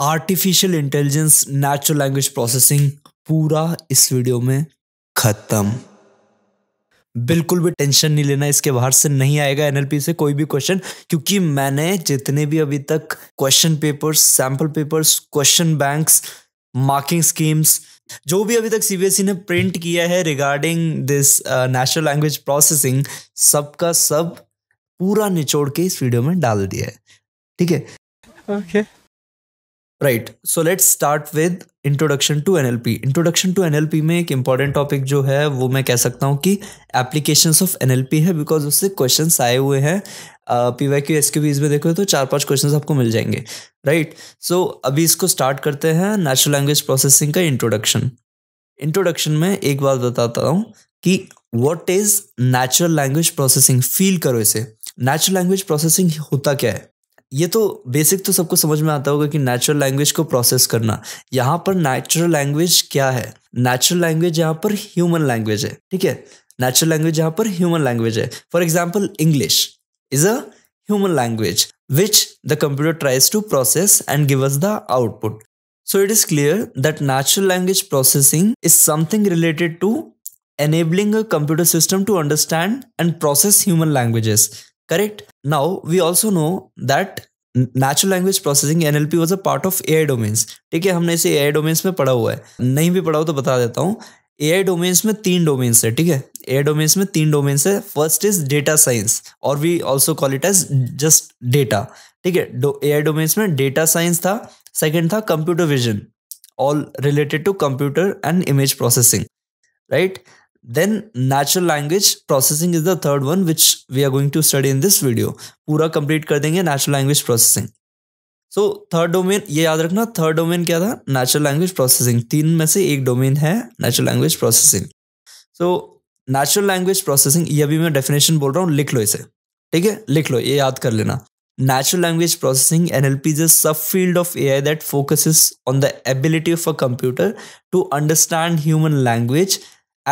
Artificial intelligence natural language processing पूरा इस video में खत्म बिल्कुल भी टेंशन नहीं लेना इसके बाहर से नहीं आएगा एनएलपी से कोई भी क्वेश्चन क्योंकि मैंने जितने भी अभी तक question papers sample papers question banks marking schemes जो भी अभी तक सीबीएसई e ने प्रिंट किया है regarding this national language processing सबका सब पूरा निचोड़ के इस वीडियो में डाल दिया है ठीक है okay okay. Right so let's start with introduction to NLP introduction to NLP में एक इंपॉर्टेंट टॉपिक जो है वो मैं कह सकता हूँ कि एप्लीकेशन ऑफ एनएलपी है बिकॉज उससे क्वेश्चन आए हुए हैं P Y Q S Q Bs में देखो तो चार पांच क्वेश्चन आपको मिल जाएंगे राइट right? सो so, अभी इसको स्टार्ट करते हैं नेचुरल लैंग्वेज प्रोसेसिंग का इंट्रोडक्शन इंट्रोडक्शन में एक बात बताता हूँ कि what is natural language processing feel करो इसे नेचुरल लैंग्वेज प्रोसेसिंग होता क्या है ये तो बेसिक तो सबको समझ में आता होगा कि नेचुरल लैंग्वेज को प्रोसेस करना यहाँ पर नेचुरल लैंग्वेज क्या है नेचुरल लैंग्वेज यहाँ पर ह्यूमन लैंग्वेज है ठीक है नेचुरल लैंग्वेज यहाँ पर ह्यूमन लैंग्वेज है for example English is a human language which the computer tries to process and give us the output so it is clear that natural language processing is something related to enabling a computer system to understand and process human languages Correct? Now, we also know that natural language processing NLP was a part of A I domains ठीक है हमने इसे ए I domains में पढ़ा हुआ है नहीं भी पढ़ा हो तो बता देता हूँ ए आई डोमेन्स में तीन डोमेन्स है ठीक है ए आई डोमेन्स में तीन डोमेन्स है फर्स्ट इज डेटा साइंस और we also call it as just data ठीक है ए आई डोमेन्स में डेटा साइंस था सेकेंड था computer vision all related to computer and image processing right then natural language processing is the third one which we are going to study in this video pura complete kar denge natural language processing so third domain ये याद रखना third domain क्या था natural language processing तीन में से एक domain है natural language processing so natural language processing ये अभी मैं डेफिनेशन बोल रहा हूँ लिख लो इसे ठीक है लिख लो ये याद कर लेना natural language processing N L P is subfield of A I that focuses on the ability of a computer to understand human language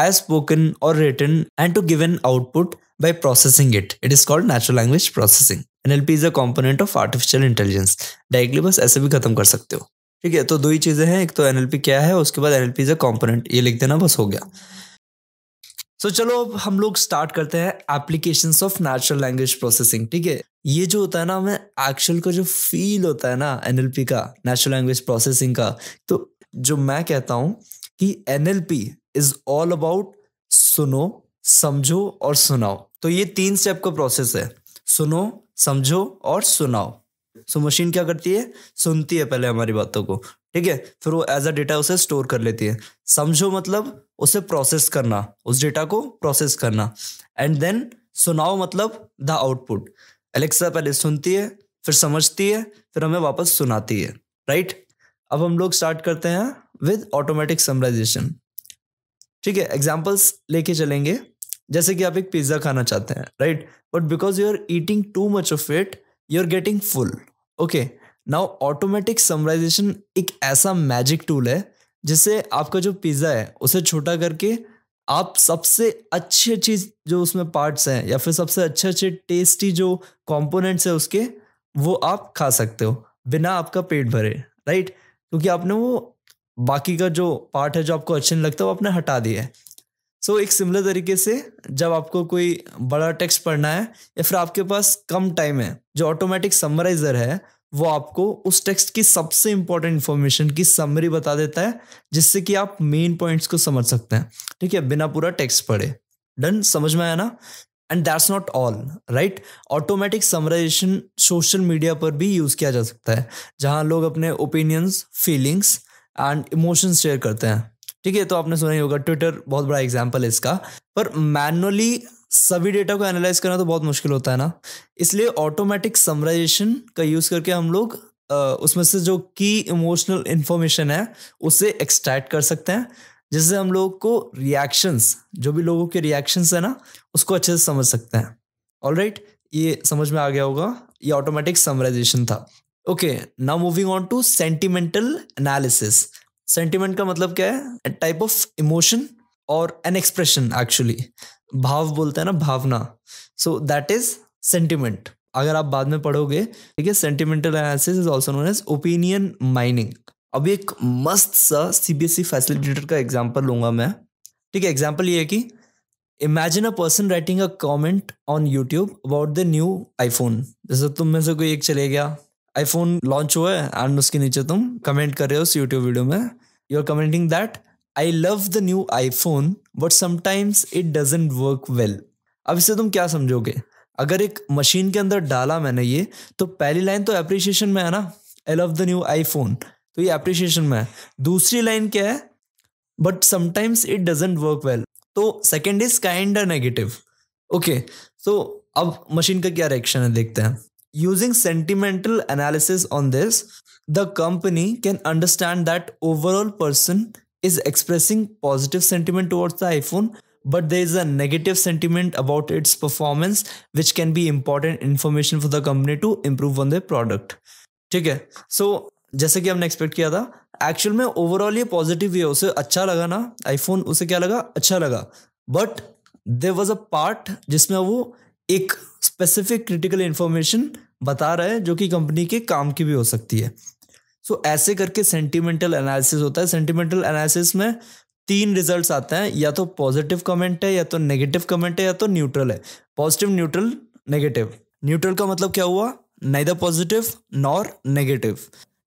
as spoken or written and to give an output by processing it. It is called natural language processing. NLP is a component of artificial intelligence. Directly बस ऐसे भी खत्म कर सकते हो ठीक है तो दो ही चीज़ें हैं एक तो NLP क्या है उसके बाद NLP is a component. ये लिख देना बस हो गया सो so, चलो अब हम लोग स्टार्ट करते हैं application of natural language processing ठीक है ये जो होता है ना हमें एक्चुअल का जो फील होता है ना एनएलपी का नेचुरल लैंग्वेज प्रोसेसिंग का तो जो मैं कहता हूँ कि एनएलपी इज ऑल अबाउट सुनो समझो और सुनाओ तो ये तीन स्टेप का प्रोसेस है सुनो समझो और सुनाओ सो so, मशीन क्या करती है सुनती है पहले हमारी बातों को ठीक है फिर वो एज अ डेटा उसे स्टोर कर लेती है समझो मतलब उसे प्रोसेस करना उस डेटा को प्रोसेस करना एंड देन सुनाओ मतलब द आउटपुट एलेक्सा पहले सुनती है फिर समझती है फिर हमें वापस सुनाती है राइट right? अब हम लोग स्टार्ट करते हैं विद ऑटोमेटिक समराइजेशन ठीक है एग्जाम्पल्स लेके चलेंगे जैसे कि आप एक पिज्जा खाना चाहते हैं right but because you are eating too much of it you are getting full okay now automatic summarisation एक ऐसा मैजिक टूल है जिससे आपका जो पिज्जा है उसे छोटा करके आप सबसे अच्छी अच्छी जो उसमें पार्ट्स हैं या फिर सबसे अच्छे अच्छे टेस्टी जो कॉम्पोनेंट्स है उसके वो आप खा सकते हो बिना आपका पेट भरे राइट क्योंकि आपने वो बाकी का जो पार्ट है जो आपको अच्छा नहीं लगता वो आपने हटा दिया है सो so, एक सिमिलर तरीके से जब आपको कोई बड़ा टेक्स्ट पढ़ना है या फिर आपके पास कम टाइम है जो ऑटोमेटिक समराइजर है वो आपको उस टेक्स्ट की सबसे इंपॉर्टेंट इन्फॉर्मेशन की समरी बता देता है जिससे कि आप मेन पॉइंट्स को समझ सकते हैं ठीक है बिना पूरा टेक्स्ट पढ़े डन समझ में आया ना and that's not all right automatic summarisation social media पर भी यूज़ किया जा सकता है जहां लोग अपने opinions feelings and emotions share करते हैं ठीक है तो आपने सुना ही होगा ट्विटर बहुत बड़ा एग्जाम्पल है इसका पर मैनुअली सभी डेटा को एनालाइज करना तो बहुत मुश्किल होता है ना इसलिए ऑटोमेटिक समराइजेशन का यूज़ करके हम लोग उसमें से जो की इमोशनल इन्फॉर्मेशन है उसे एक्सट्रैक्ट कर सकते हैं जिससे हम लोग को रिएक्शंस जो भी लोगों के रिएक्शंस है ना उसको अच्छे से समझ सकते हैं ऑल right, ये समझ में आ गया होगा ये ऑटोमेटिक समराइजेशन था okay now moving on to sentimental analysis sentiment का मतलब क्या है टाइप ऑफ इमोशन और एन एक्सप्रेशन एक्चुअली भाव बोलते हैं ना भावना सो दैट इज सेंटिमेंट अगर आप बाद में पढ़ोगे ठीक है sentimental analysis is also known as opinion mining अभी एक मस्त सा सीबीएसई फैसिलिटेटर e का एग्जाम्पल लूंगा मैं ठीक है एग्जाम्पल ये है कि imagine a person writing a comment on YouTube about the new iPhone जैसे तुम में से कोई एक चले गया आईफोन लॉन्च हुआ है एंड उसके नीचे तुम कमेंट कर रहे हो उस यूट्यूब वीडियो में you are commenting that I love the new iPhone but sometimes it doesn't work well अब इसे तुम क्या समझोगे अगर एक मशीन के अंदर डाला मैंने ये तो पहली लाइन तो अप्रिशिएशन में है ना I love the new iPhone तो ये अप्रिशिएशन में है दूसरी लाइन क्या है but sometimes it doesn't work well तो second is kind negative okay so अब मशीन का क्या रिएक्शन है देखते हैं Using sentimental analysis on this, the company can understand that overall person is expressing positive sentiment towards the iPhone, but there is a negative sentiment about its performance, which can be important information for the company to improve on their product. ठीक है so so, जैसे कि हमने expect किया था actual में overall ये positive ही है उसे अच्छा लगा ना आईफोन उसे क्या लगा अच्छा लगा but there was a part जिसमें वो एक स्पेसिफिक क्रिटिकल इन्फॉर्मेशन बता रहे हैं जो कि कंपनी के काम की भी हो सकती है सो so, ऐसे करके सेंटिमेंटल एनालिसिस होता है सेंटिमेंटल एनालिसिस में तीन रिजल्ट्स आते हैं या तो पॉजिटिव कमेंट है या तो नेगेटिव कमेंट है या तो न्यूट्रल है पॉजिटिव न्यूट्रल नेगेटिव न्यूट्रल का मतलब क्या हुआ नाइदर पॉजिटिव नॉर नेगेटिव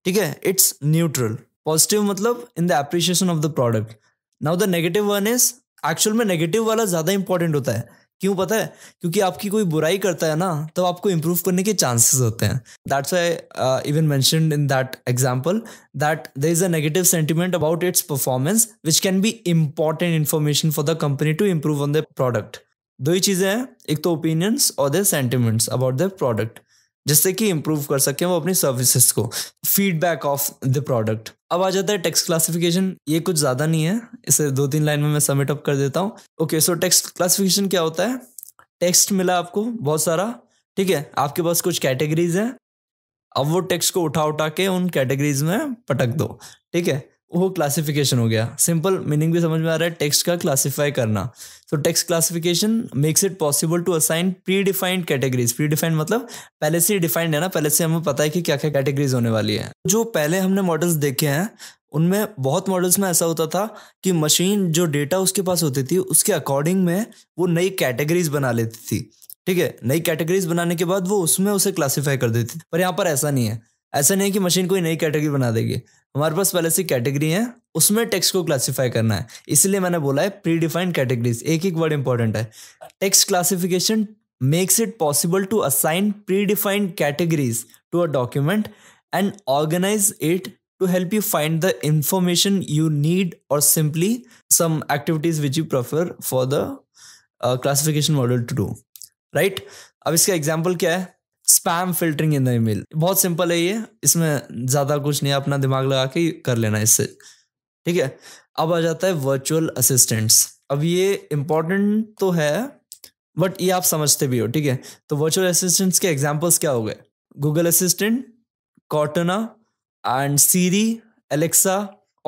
ठीक है इट्स न्यूट्रल पॉजिटिव मतलब in the appreciation of the product now the negative one is actual में नेगेटिव वाला ज्यादा इंपॉर्टेंट होता है क्यों पता है क्योंकि आपकी कोई बुराई करता है ना तो आपको इम्प्रूव करने के चांसेस होते हैं that's I even mention in that example that there is a negative sentiment about its performance which can be important information for the company to improve on the product दो ही चीज़ें हैं एक तो ओपिनियंस और their sentiments about the product जिससे कि improve कर सके वो अपनी सर्विसेज को फीडबैक ऑफ द प्रोडक्ट अब आ जाता है टेक्स्ट क्लासिफिकेशन ये कुछ ज़्यादा नहीं है इसे दो तीन लाइन में मैं सबमिट अप कर देता हूँ ओके सो टेक्स्ट क्लासिफिकेशन क्या होता है टेक्स्ट मिला आपको बहुत सारा ठीक है आपके पास कुछ कैटेगरीज हैं अब वो टेक्स्ट को उठा उठा के उन कैटेगरीज में पटक दो ठीक है वो क्लासिफिकेशन हो गया सिंपल मीनिंग भी समझ में आ रहा है टेक्स्ट का क्लासिफाई करना तो text classification makes it possible to assign predefined categories predefined मतलब पहले से डिफाइंड है ना पहले से हमें पता है कि क्या क्या कैटेगरीज होने वाली है जो पहले हमने मॉडल्स देखे हैं उनमें बहुत मॉडल्स में ऐसा होता था कि मशीन जो डेटा उसके पास होती थी उसके अकॉर्डिंग में वो नई कैटेगरीज बना लेती थी ठीक है नई कैटेगरीज बनाने के बाद वो उसमें उसे क्लासीफाई कर देती पर यहाँ पर ऐसा नहीं है ऐसा नहीं है कि मशीन कोई नई कैटेगरी बना देगी हमारे पास पहले से कैटेगरी है उसमें टेक्स्ट को क्लासिफाई करना है इसलिए मैंने बोला है प्री डिफाइंड कैटेगरीज एक एक वर्ड इंपॉर्टेंट है text classification makes it possible to assign predefined categories to a document and organize it to help you find the information you need or simply some activities which you prefer for the uh, classification model to do right अब इसका example क्या है spam filtering in the email बहुत simple है ये इसमें ज़्यादा कुछ नहीं अपना दिमाग लगा के कर लेना इससे ठीक है अब आ जाता है वर्चुअल असिस्टेंट्स अब ये इंपॉर्टेंट तो है बट ये आप समझते भी हो ठीक है तो वर्चुअल असिस्टेंट्स के एग्जाम्पल्स क्या हो गए Google Assistant Cortana and Siri Alexa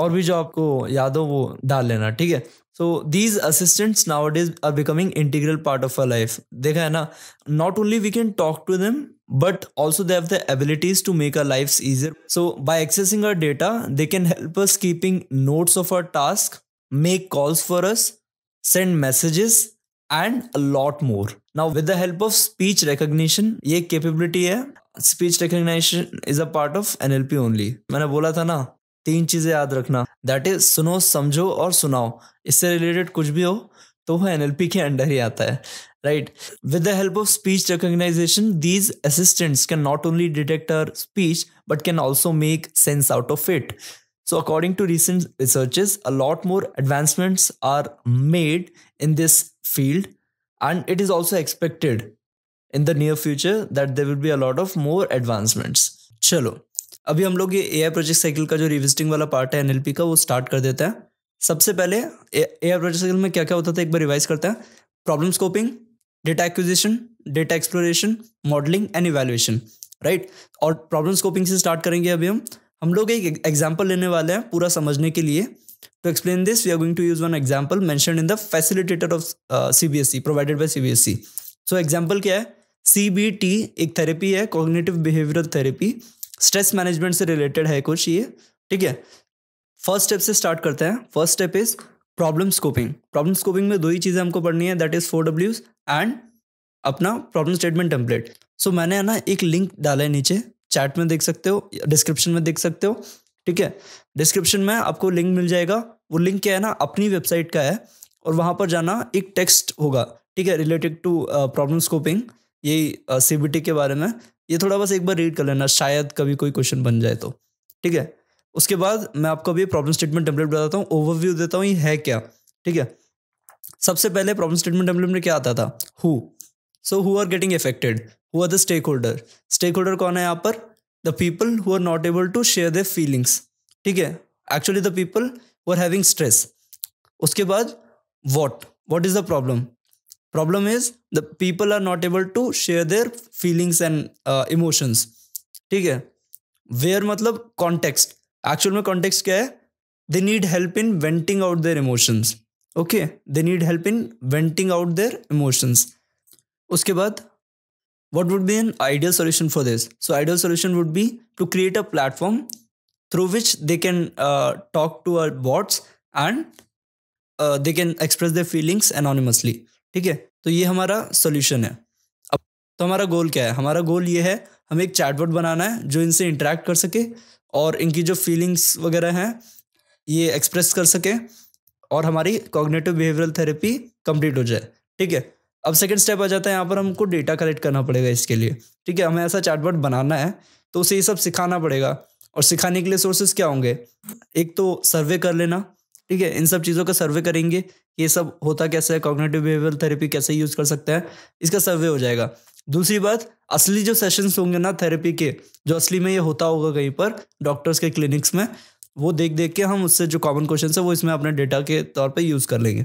और भी जो आपको याद हो वो डाल लेना ठीक है so these assistants now it is are becoming integral part of our life देखा है ना not only we can talk to them but also they have the abilities to make our life easier so by accessing our data they can help us keeping notes of our task make calls for us send messages and a lot more now with the help of speech recognition ये एक capability है speech recognization is a part of N L P only मैंने बोला था ना तीन चीजें याद रखना दैट इज सुनो समझो और सुनाओ इससे रिलेटेड कुछ भी हो तो वह एन के अंडर ही आता है right with the help of speech recognization these assistants can not only detect our speech but can also make sense out of it so according to recent researches a lot more advancements are made in this field and it is also expected in the near future that there will be a lot of more advancements चलो अभी हम लोग ये ए आई project cycle का जो revisiting वाला part है NLP का वो स्टार्ट कर देते हैं सबसे पहले ए आई प्रोजेक्ट साइकिल में क्या क्या होता था एक बार रिवाइज करते हैं problem scoping data acquisition data exploration modelling and evaluation right और प्रॉब्लम स्कोपिंग से स्टार्ट करेंगे अभी हम हम लोग एक एग्जाम्पल लेने वाले हैं पूरा समझने के लिए To explain this, we are going to use one example mentioned in the facilitator of uh, CBSE provided by CBSE. So example क्या है CBT एक थेरेपी है cognitive behaviour therapy stress management से रिलेटेड है कुछ ये ठीक है फर्स्ट स्टेप से स्टार्ट करते हैं first step is problem scoping problem scoping में दो ही चीज़ें हमको पढ़नी है दैट इज़ फोर डब्ल्यूज एंड अपना प्रॉब्लम स्टेटमेंट टेम्पलेट सो मैंने है ना एक लिंक डाला है नीचे चैट में देख सकते हो डिस्क्रिप्शन में देख सकते हो ठीक है डिस्क्रिप्शन में आपको लिंक मिल जाएगा वो लिंक क्या है ना अपनी वेबसाइट का है और वहाँ पर जाना एक टेक्स्ट होगा ठीक है रिलेटेड टू प्रॉब्लम स्कोपिंग यही सी के बारे में ये थोड़ा बस एक बार रीड कर लेना शायद कभी कोई क्वेश्चन बन जाए तो ठीक है उसके बाद मैं आपको अभी प्रॉब्लम स्टेटमेंट टेम्पलेट बताता हूँ ओवरव्यू देता हूँ ये है क्या ठीक है सबसे पहले प्रॉब्लम स्टेटमेंट टेम्पलेट में क्या आता था who so who are getting affected who are the stakeholder stakeholder कौन है यहाँ पर the people who are not able to share the feelings ठीक है actually the people who are having stress उसके बाद what what is the problem problem is the people are not able to share their feelings and uh, emotions. ठीक है where मतलब context. Actual में context क्या They need help in venting out their emotions. Okay, they need help in venting out their emotions. उसके बाद what would be an ideal solution for this so ideal solution would be to create a platform through which they can uh, talk to our bots and uh, they can express their feelings anonymously ठीक है तो ये हमारा solution है अब तो हमारा गोल क्या है हमारा गोल ये है हमें एक चैटबोर्ड बनाना है जो इनसे इंटरेक्ट कर सके और इनकी जो फीलिंग्स वगैरह हैं ये एक्सप्रेस कर सके और हमारी कॉग्नेटिव बिहेवियरल थेरेपी कंप्लीट हो जाए ठीक है अब सेकंड स्टेप आ जाता है यहाँ पर हमको डेटा कलेक्ट करना पड़ेगा इसके लिए ठीक है हमें ऐसा चैटबोर्ड बनाना है तो उसे ये सब सिखाना पड़ेगा और सिखाने के लिए सोर्सेज क्या होंगे एक तो सर्वे कर लेना ठीक है इन सब चीज़ों का सर्वे करेंगे ये सब होता कैसे है कॉग्नेटिव बिहेवियर थेरेपी कैसे यूज कर सकते हैं इसका सर्वे हो जाएगा दूसरी बात असली जो सेशंस होंगे ना थेरेपी के जो असली में ये होता होगा कहीं पर डॉक्टर्स के क्लिनिक्स में वो देख देख के हम उससे जो कॉमन क्वेश्चन है वो इसमें अपने डेटा के तौर पर यूज़ कर लेंगे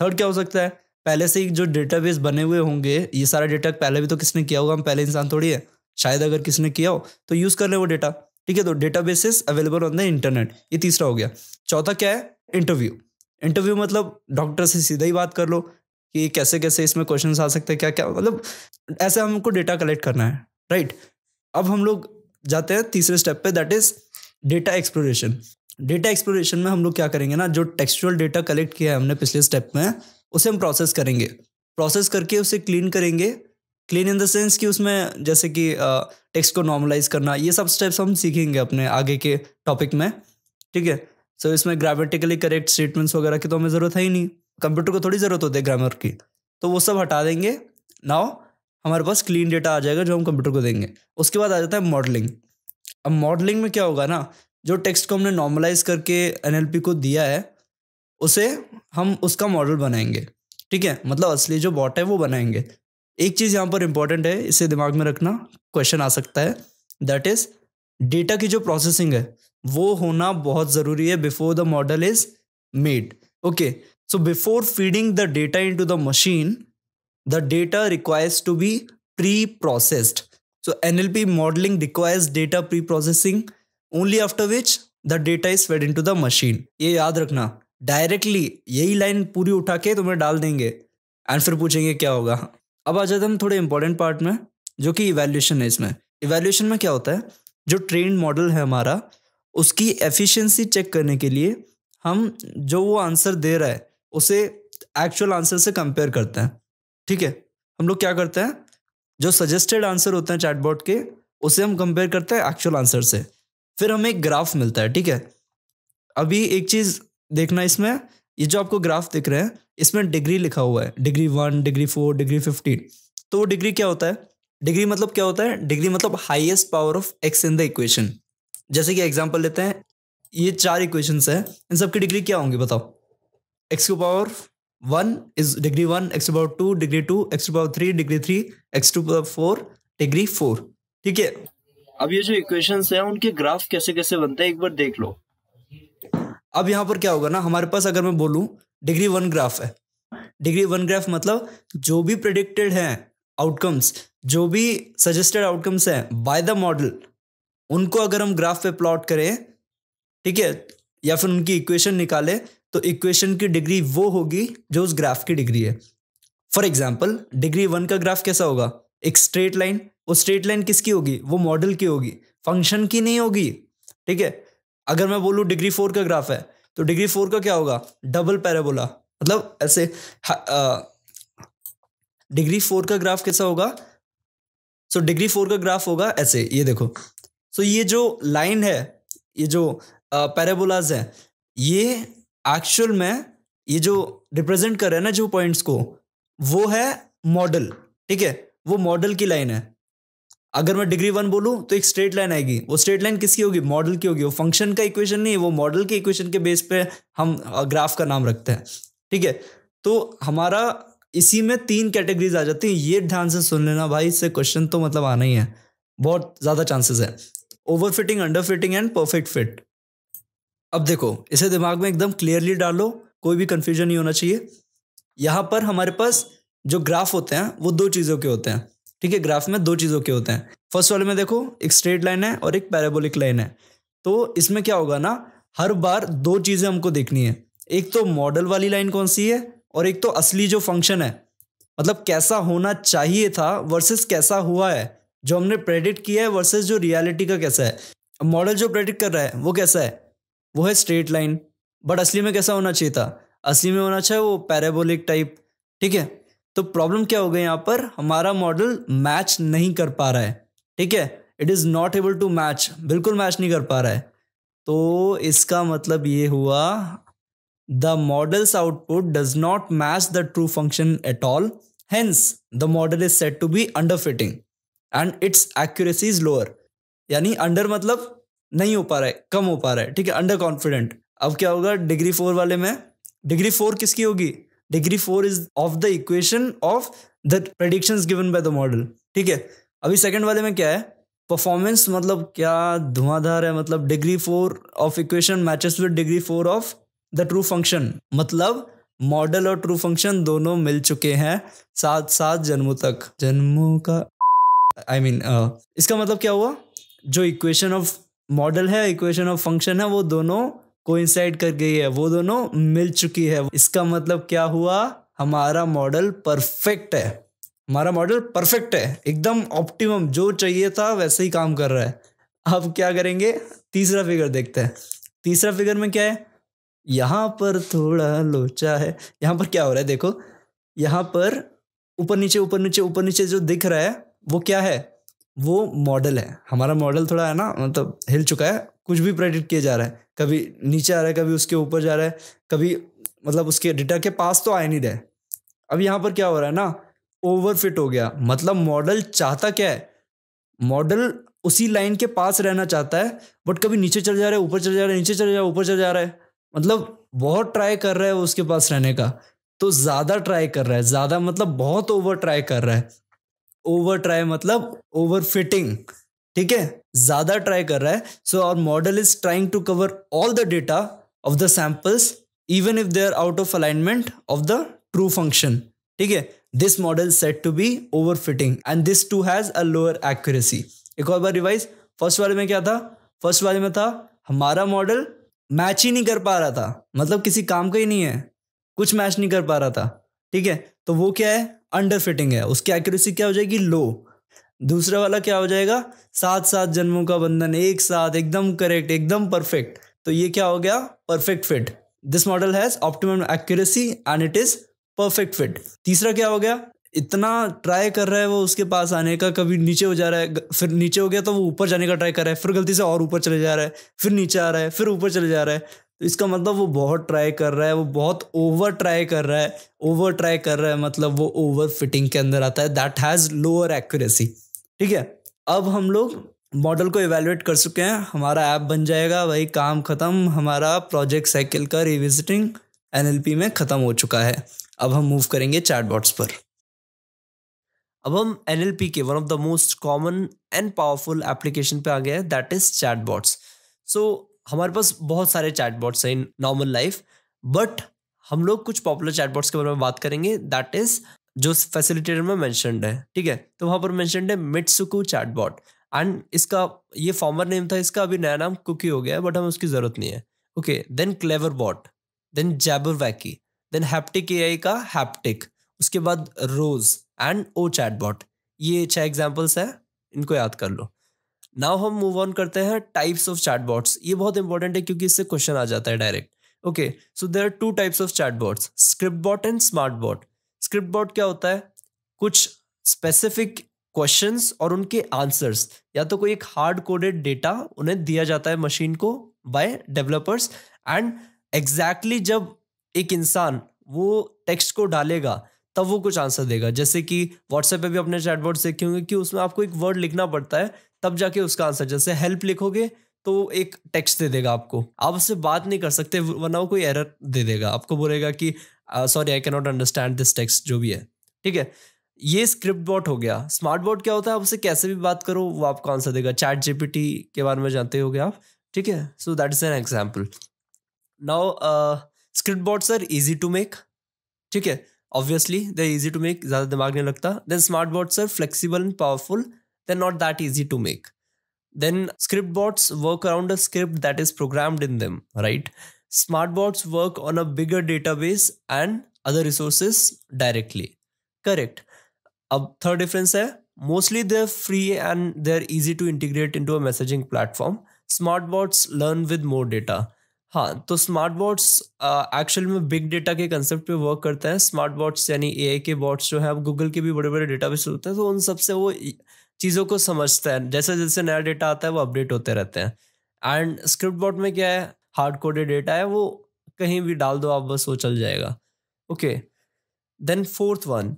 थर्ड क्या हो सकता है पहले से ही जो बेस बने हुए होंगे ये सारा डेटा पहले भी तो किसने किया होगा हम पहले इंसान थोड़ी है शायद अगर किसने किया हो तो यूज़ कर ले वो डेटा ठीक है तो data available on the internet ये तीसरा हो गया चौथा क्या है इंटरव्यू इंटरव्यू मतलब डॉक्टर से सीधा ही बात कर लो कि कैसे कैसे इसमें क्वेश्चन आ सकते हैं क्या क्या मतलब ऐसे हमको डेटा कलेक्ट करना है राइट अब हम लोग जाते हैं तीसरे स्टेप पे that is data exploration data exploration में हम लोग क्या करेंगे ना जो टेक्सचुअल डेटा कलेक्ट किया है हमने पिछले स्टेप में उसे हम प्रोसेस करेंगे प्रोसेस करके उसे क्लीन करेंगे क्लीन इन द सेंस कि उसमें जैसे कि टेक्स्ट को नॉर्मलाइज करना ये सब स्टेप्स हम सीखेंगे अपने आगे के टॉपिक में ठीक है सो so, इसमें ग्रामेटिकली करेक्ट स्टेटमेंट्स वगैरह की तो हमें ज़रूरत है ही नहीं कंप्यूटर को थोड़ी ज़रूरत होती है ग्रामर की तो वो सब हटा देंगे नाउ हमारे पास क्लीन डेटा आ जाएगा जो हम कंप्यूटर को देंगे उसके बाद आ जाता है मॉडलिंग अब मॉडलिंग में क्या होगा ना जो टेक्स्ट को हमने नॉर्मलाइज करके एन को दिया है उसे हम उसका मॉडल बनाएंगे ठीक है मतलब असली जो बॉट है वो बनाएंगे एक चीज़ यहाँ पर इंपॉर्टेंट है इसे दिमाग में रखना क्वेश्चन आ सकता है दैट इज़ डेटा की जो प्रोसेसिंग है वो होना बहुत ज़रूरी है before the model is made okay so before feeding the data into the machine the data requires to be preprocessed so N L P modelling requires data preprocessing only after which the data is fed into the machine ये याद रखना directly यही line पूरी उठा के तुम्हें डाल देंगे एंड फिर पूछेंगे क्या होगा अब आ जाते हम थोड़े इंपॉर्टेंट पार्ट में जो कि इवेल्यूशन है इसमें इवेल्यूशन में क्या होता है जो ट्रेंड मॉडल है हमारा उसकी एफिशिएंसी चेक करने के लिए हम जो वो आंसर दे रहा है उसे एक्चुअल आंसर से कंपेयर करते हैं ठीक है हम लोग क्या करते हैं जो सजेस्टेड आंसर होते हैं चैटबॉट के उसे हम कंपेयर करते हैं एक्चुअल आंसर से फिर हमें एक ग्राफ मिलता है ठीक है अभी एक चीज़ देखना इसमें ये जो आपको ग्राफ दिख रहे हैं इसमें डिग्री लिखा हुआ है degree one degree four degree fifteen तो वो डिग्री क्या होता है डिग्री मतलब क्या होता है डिग्री मतलब highest power of x in the equation जैसे कि एग्जाम्पल लेते हैं ये चार इक्वेशंस है इन सब की डिग्री क्या होंगी बताओ x to power one is degree one x to power two degree two x to power three degree three x to power four degree four ठीक है अब ये जो इक्वेशन है उनके ग्राफ कैसे कैसे बनते हैं एक बार देख लो अब यहाँ पर क्या होगा ना हमारे पास अगर मैं बोलूँ डिग्री वन ग्राफ है डिग्री वन ग्राफ मतलब जो भी प्रडिक्टेड है आउटकम्स जो भी सजेस्टेड आउटकम्स हैं बाय द मॉडल उनको अगर हम ग्राफ पे प्लॉट करें ठीक है या फिर उनकी इक्वेशन निकालें तो इक्वेशन की डिग्री वो होगी जो उस ग्राफ की डिग्री है फॉर एग्जाम्पल डिग्री वन का ग्राफ कैसा होगा एक स्ट्रेट लाइन वो स्ट्रेट लाइन किसकी होगी वो मॉडल की होगी फंक्शन की नहीं होगी ठीक है अगर मैं बोलूँ डिग्री फोर का ग्राफ है तो डिग्री फोर का क्या होगा डबल पैराबोला मतलब ऐसे डिग्री फोर का ग्राफ कैसा होगा सो डिग्री फोर का ग्राफ होगा ऐसे ये देखो सो ये जो लाइन है ये जो पैराबोलाज है ये एक्चुअल में ये जो रिप्रेजेंट कर रहे हैं ना जो पॉइंट्स को वो है मॉडल ठीक है वो मॉडल की लाइन है अगर मैं डिग्री वन बोलूँ तो एक स्ट्रेट लाइन आएगी वो स्ट्रेट लाइन किसकी होगी मॉडल की होगी वो फंक्शन का इक्वेशन नहीं वो मॉडल के इक्वेशन के बेस पे हम ग्राफ का नाम रखते हैं ठीक है तो हमारा इसी में तीन कैटेगरीज आ जाती हैं ये ध्यान से सुन लेना भाई इससे क्वेश्चन तो मतलब आना ही है बहुत ज़्यादा चांसेस है underfitting and perfect fit अब देखो इसे दिमाग में एकदम क्लियरली डालो कोई भी कंफ्यूजन नहीं होना चाहिए यहाँ पर हमारे पास जो ग्राफ होते हैं वो दो चीज़ों के होते हैं ठीक है ग्राफ में दो चीज़ों के होते हैं फर्स्ट वाले में देखो एक स्ट्रेट लाइन है और एक पैराबोलिक लाइन है तो इसमें क्या होगा ना हर बार दो चीज़ें हमको देखनी है एक तो मॉडल वाली लाइन कौन सी है और एक तो असली जो फंक्शन है मतलब कैसा होना चाहिए था वर्सेस कैसा हुआ है जो हमने प्रेडिक्ट किया है वर्सेस जो रियलिटी का कैसा है मॉडल जो प्रेडिक्ट कर रहा है वो कैसा है वो है स्ट्रेट लाइन बट असली में कैसा होना चाहिए था असली में होना चाहिए अच्छा वो पैराबोलिक टाइप ठीक है तो प्रॉब्लम क्या हो गई यहाँ पर हमारा मॉडल मैच नहीं कर पा रहा है ठीक है it is not able to match बिल्कुल मैच नहीं कर पा रहा है तो इसका मतलब ये हुआ the model's output does not match the true function at all hence the model is set to be underfitting and its accuracy is lower यानी अंडर मतलब नहीं हो पा रहा है कम हो पा रहा है ठीक है अंडर कॉन्फिडेंट अब क्या होगा डिग्री फोर वाले में डिग्री फोर किसकी होगी degree four is of the equation of the prediction given by the model ठीक है अभी सेकेंड वाले में क्या है परफॉर्मेंस मतलब क्या धुआंधार है मतलब degree four of equation matches with degree four of the true function मतलब मॉडल और ट्रू फंक्शन दोनों मिल चुके हैं सात सात जन्मों तक जन्मों का आई मीन uh, इसका मतलब क्या हुआ जो इक्वेशन ऑफ मॉडल है इक्वेशन ऑफ फंक्शन है वो दोनों कोइंसाइड कर गई है वो दोनों मिल चुकी है इसका मतलब क्या हुआ हमारा मॉडल परफेक्ट है हमारा मॉडल परफेक्ट है एकदम ऑप्टिमम जो चाहिए था वैसे ही काम कर रहा है अब क्या करेंगे तीसरा फिगर देखते हैं तीसरा फिगर में क्या है यहाँ पर थोड़ा लोचा है यहाँ पर क्या हो रहा है देखो यहाँ पर ऊपर नीचे ऊपर नीचे ऊपर नीचे जो दिख रहा है वो क्या है वो मॉडल है हमारा मॉडल थोड़ा है ना मतलब हिल चुका है कुछ भी प्रेडिक्ट किया जा रहा है कभी नीचे आ रहा है कभी उसके ऊपर जा रहा है कभी मतलब उसके डेटा के पास तो आए नहीं रहे अब यहाँ पर क्या हो रहा है ना ओवरफिट हो गया मतलब मॉडल चाहता क्या है मॉडल उसी लाइन के पास रहना चाहता है बट कभी नीचे चल जा रहा है ऊपर चल जा रहा है नीचे चल जा रहा है ऊपर चल जा रहा है मतलब बहुत ट्राई कर रहा है उसके पास रहने का तो ज़्यादा ट्राई कर रहा है ज़्यादा मतलब बहुत ओवर ट्राई कर रहा है ओवर ट्राई मतलब ओवर फिटिंग ठीक है ज्यादा ट्राई कर रहा है so our model is trying to cover all the data of the samples even if they are out of alignment of the true function ठीक है this model set to be overfitting and this too has a lower accuracy एक और बार revise first वाले में क्या था first वाले में था हमारा मॉडल मैच ही नहीं कर पा रहा था मतलब किसी काम का ही नहीं है कुछ मैच नहीं कर पा रहा था ठीक है तो वो क्या है अंडर फिटिंग है उसकी एक्यूरेसी क्या हो जाएगी लो दूसरा वाला क्या हो जाएगा सात सात जन्मों का बंधन एक साथ एकदम करेक्ट एकदम परफेक्ट तो ये क्या हो गया perfect fit this model has optimum accuracy and it is perfect fit तीसरा क्या हो गया इतना ट्राई कर रहा है वो उसके पास आने का कभी नीचे हो जा रहा है फिर नीचे हो गया तो वो ऊपर जाने का ट्राई कर रहा है फिर गलती से और ऊपर चले जा रहा है फिर नीचे आ रहा है फिर ऊपर चले जा रहा है तो इसका मतलब वो बहुत ट्राई कर रहा है वो बहुत ओवर ट्राई कर रहा है ओवर ट्राई कर रहा है मतलब वो ओवर फिटिंग के अंदर आता है दैट हैज़ लोअर एक्यूरेसी ठीक है अब हम लोग मॉडल को इवेलुएट कर चुके हैं हमारा ऐप बन जाएगा वही काम ख़त्म हमारा प्रोजेक्ट साइकिल का रिविजिटिंग एन में ख़त्म हो चुका है अब हम मूव करेंगे चैटबॉट्स पर अब हम एन के one of the most common and powerful application पे आ गए हैं दैट इज़ चैटबॉट्स सो हमारे पास बहुत सारे चैटबॉट्स हैं इन नॉर्मल लाइफ बट हम लोग कुछ पॉपुलर चैटबॉट्स के बारे में बात करेंगे दैट इज जो फैसिलिटेटर में मैंशनड है ठीक है तो वहाँ पर मैंशनड है मिट्सुकू चैटबॉट एंड इसका ये फॉर्मर नेम था इसका अभी नया नाम कुकी हो गया है बट हमें उसकी ज़रूरत नहीं है okay then Cleverbot then Jabberwacky then Haptik ए का हैप्टिक उसके बाद रोज एंड ओ चैटबॉट ये छह एग्जाम्पल्स हैं इनको याद कर लो नाउ हम मूव ऑन करते हैं टाइप्स ऑफ चैटबॉट्स ये बहुत इंपॉर्टेंट है क्योंकि इससे क्वेश्चन आ जाता है direct okay so there are two types of chatbots script bot and smart bot script bot क्या होता है कुछ स्पेसिफिक क्वेश्चन और उनके आंसर्स या तो कोई एक हार्ड कोडेड डेटा उन्हें दिया जाता है मशीन को बाय डेवलपर्स एंड एग्जैक्टली जब एक इंसान वो टेक्स्ट को डालेगा तब वो कुछ आंसर देगा जैसे कि व्हाट्सएप पे भी अपने चैटबॉट देखे होंगे कि उसमें आपको एक वर्ड लिखना पड़ता है तब जाके उसका आंसर जैसे हेल्प लिखोगे तो एक टेक्स्ट दे देगा आपको आप उससे बात नहीं कर सकते वरना वो कोई एरर दे देगा आपको बोलेगा कि sorry I cannot understand this text जो भी है ठीक है ये स्क्रिप्ट बॉट हो गया स्मार्ट बॉट क्या होता है आप उससे कैसे भी बात करो वो आपको आंसर देगा चैट जीपीटी के बारे में जानते हो आप ठीक है so that is an example now script bots are easy to make ठीक है Obviously, they're easy to make, ज़्यादा दिमाग नहीं लगता Then smart bots are flexible and powerful they're not that easy to make. Then script bots work around a script that is programmed in them, right? Smart bots work on a bigger database and other resources directly. Correct. Ab third difference hai, mostly they're free and they're easy to integrate into a messaging platform. Smart bots learn with more data. हाँ तो smart bots actual में big data के concept पे work करता है smart bots यानी ए के bots जो है अब गूगल के भी बड़े बड़े डेटा बेस होते हैं तो उन सबसे वो चीज़ों को समझता है जैसे जैसे नया डेटा आता है वो अपडेट होते रहते हैं एंड स्क्रिप्ट बॉट में क्या है हार्ड कोडेड डेटा है वो कहीं भी डाल दो आप बस वो चल जाएगा okay then fourth one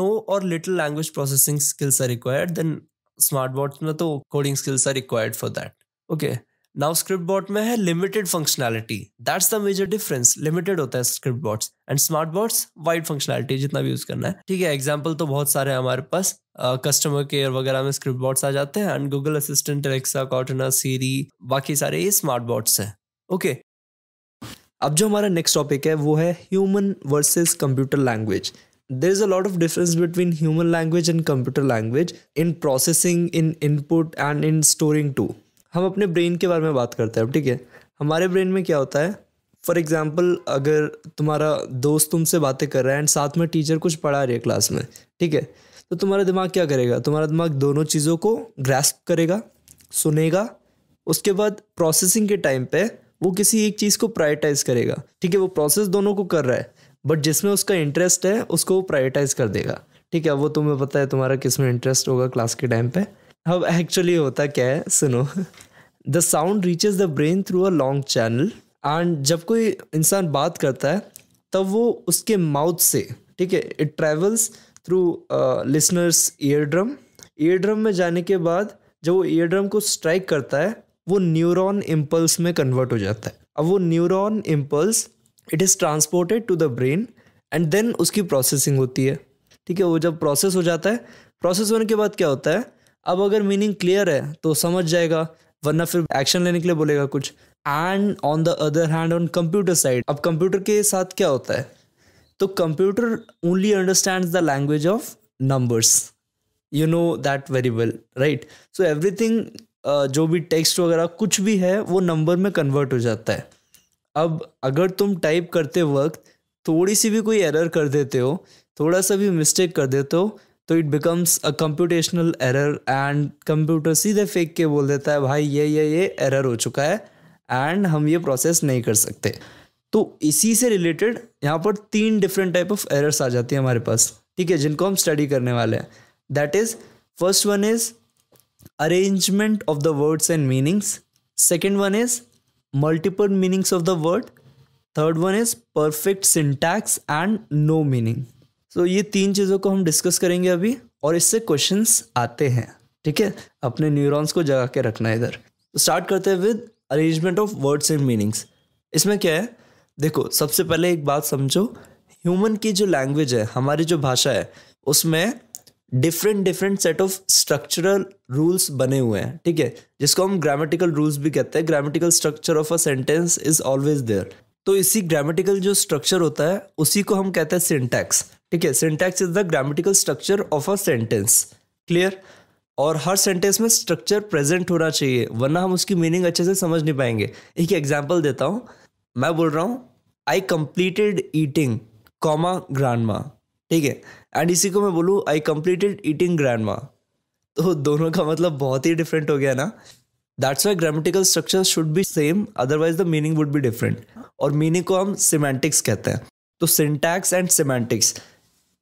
no और little language processing skills are required then smart bots में तो coding skills are required for that okay now script bot में है limited functionality that's the major difference limited होता है script bots and smart bots wide functionality जितना भी use करना है ठीक है एग्जाम्पल तो बहुत सारे हैं हमारे पास कस्टमर केयर वगैरह में स्क्रिप्ट बॉट्स आ जाते हैं and Google Assistant Alexa Cortana Siri बाकी सारे ये स्मार्ट बॉट्स हैं ओके अब जो हमारा नेक्स्ट टॉपिक है वो है human versus computer language there is a lot of difference between human language and computer language in processing in input and in storing to हम अपने ब्रेन के बारे में बात करते हैं ठीक है हमारे ब्रेन में क्या होता है फॉर एग्ज़ाम्पल अगर तुम्हारा दोस्त तुमसे बातें कर रहा है एंड साथ में टीचर कुछ पढ़ा रही है क्लास में ठीक है तो तुम्हारा दिमाग क्या करेगा तुम्हारा दिमाग दोनों चीज़ों को ग्रेस्प करेगा सुनेगा उसके बाद प्रोसेसिंग के टाइम पे वो किसी एक चीज़ को प्रायोरिटाइज करेगा ठीक है वो प्रोसेस दोनों को कर रहा है बट जिसमें उसका इंटरेस्ट है उसको वो प्रायोरिटाइज कर देगा ठीक है वो तुम्हें पता है तुम्हारा किस में इंटरेस्ट होगा क्लास के टाइम पे अब एक्चुअली होता क्या है सुनो the sound reaches the brain through a long channel and जब कोई इंसान बात करता है तब वो उसके माउथ से ठीक है it travels through listener's eardrum eardrum में जाने के बाद जब वो ईयर ड्रम को स्ट्राइक करता है वो न्यूरॉन इम्पल्स में कन्वर्ट हो जाता है अब वो neuron impulse it is transported to the brain and then उसकी प्रोसेसिंग होती है ठीक है वो जब प्रोसेस हो जाता है प्रोसेस होने के बाद क्या होता है अब अगर मीनिंग क्लियर है तो समझ जाएगा वरना फिर एक्शन लेने के लिए बोलेगा कुछ and on the other hand on computer side अब कंप्यूटर के साथ क्या होता है तो computer only understand the language of numbers you know that very well right so everything जो भी टेक्स्ट वगैरह कुछ भी है वो नंबर में कन्वर्ट हो जाता है अब अगर तुम टाइप करते वक्त थोड़ी सी भी कोई एरर कर देते हो थोड़ा सा भी मिस्टेक कर देते हो तो it becomes a computational error and computer सीधे फेंक के बोल देता है भाई ये ये ये एरर हो चुका है एंड हम ये प्रोसेस नहीं कर सकते तो इसी से रिलेटेड यहाँ पर तीन डिफरेंट टाइप ऑफ एरर्स आ जाती है हमारे पास ठीक है जिनको हम स्टडी करने वाले हैं that is first one is arrangement of the words and meanings second one is multiple meanings of the word third one is perfect syntax and no meaning so so, ये तीन चीज़ों को हम डिस्कस करेंगे अभी और इससे क्वेश्चंस आते हैं ठीक है अपने न्यूरॉन्स को जगा के रखना इधर तो स्टार्ट करते हैं with arrangement of words and meanings इसमें क्या है देखो सबसे पहले एक बात समझो ह्यूमन की जो लैंग्वेज है हमारी जो भाषा है उसमें different different set of structural rules बने हुए हैं ठीक है जिसको हम ग्रामेटिकल रूल्स भी कहते हैं grammatical structure of a sentence is always there तो इसी ग्रामेटिकल जो स्ट्रक्चर होता है उसी को हम कहते हैं सिंटैक्स ठीक है syntax is the grammatical structure of a sentence clear और हर सेंटेंस में स्ट्रक्चर प्रेजेंट होना चाहिए वरना हम उसकी मीनिंग अच्छे से समझ नहीं पाएंगे एक एग्जाम्पल देता हूँ मैं बोल रहा हूँ I completed eating comma grandma ठीक है एंड इसी को मैं बोलूँ आई कंप्लीटेड ईटिंग ग्रैंड माँ तो दोनों का मतलब बहुत ही डिफरेंट हो गया ना that's why grammatical structure should be same otherwise the meaning would be different और मीनिंग को हम सिमेंटिक्स कहते हैं तो सिंटैक्स एंड सिमेंटिक्स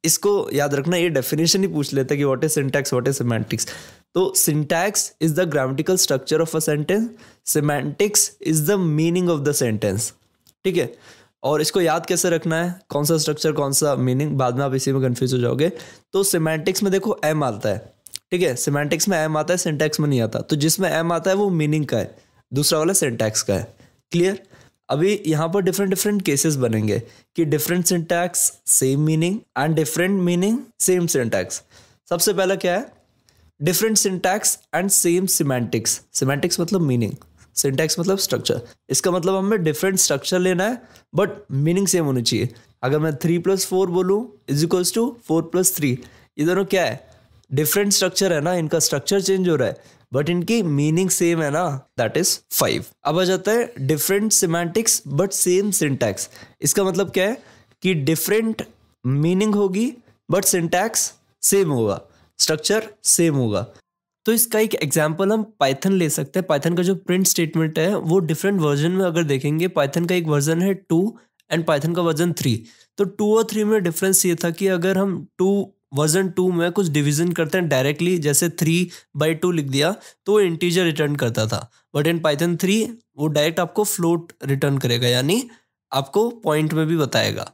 इसको याद रखना ये डेफिनेशन ही पूछ लेते कि what is syntax what is semantics तो syntax is the grammatical structure of a sentence semantics is the meaning of the sentence ठीक है और इसको याद कैसे रखना है कौन सा स्ट्रक्चर कौन सा मीनिंग बाद में आप इसी में कन्फ्यूज हो जाओगे तो सिमेंटिक्स में देखो एम आता है ठीक है सिमेंटिक्स में एम आता है सिंटैक्स में नहीं आता तो जिसमें एम आता है वो मीनिंग का है दूसरा वाला सिंटैक्स का है क्लियर अभी यहाँ पर डिफरेंट डिफरेंट केसेस बनेंगे कि different syntax same meaning and different meaning same syntax सबसे पहला क्या है different syntax and same semantics semantics मतलब मीनिंग सिंटैक्स मतलब स्ट्रक्चर इसका मतलब हमें डिफरेंट स्ट्रक्चर लेना है बट मीनिंग सेम होनी चाहिए अगर मैं थ्री प्लस फोर बोलूँ is equals to four plus three ये दोनों क्या है डिफरेंट स्ट्रक्चर है ना इनका स्ट्रक्चर चेंज हो रहा है बट इनकी मीनिंग सेम है ना दैट इज फाइव अब आ जाता है different semantics but same syntax इसका मतलब क्या है कि डिफरेंट मीनिंग होगी बट सिंटैक्स सेम होगा स्ट्रक्चर सेम होगा तो इसका एक एग्जाम्पल हम पाइथन ले सकते हैं पाइथन का जो प्रिंट स्टेटमेंट है वो डिफरेंट वर्जन में अगर देखेंगे पाइथन का एक वर्जन है टू एंड पाइथन का वर्जन थ्री तो टू और थ्री में डिफरेंस ये था कि अगर हम टू वर्जन टू में कुछ डिवीजन करते हैं डायरेक्टली जैसे थ्री बाई टू लिख दिया तो वो इंटीजर रिटर्न करता था बट इन पाइथन थ्री वो डायरेक्ट आपको फ्लोट रिटर्न करेगा यानी आपको पॉइंट में भी बताएगा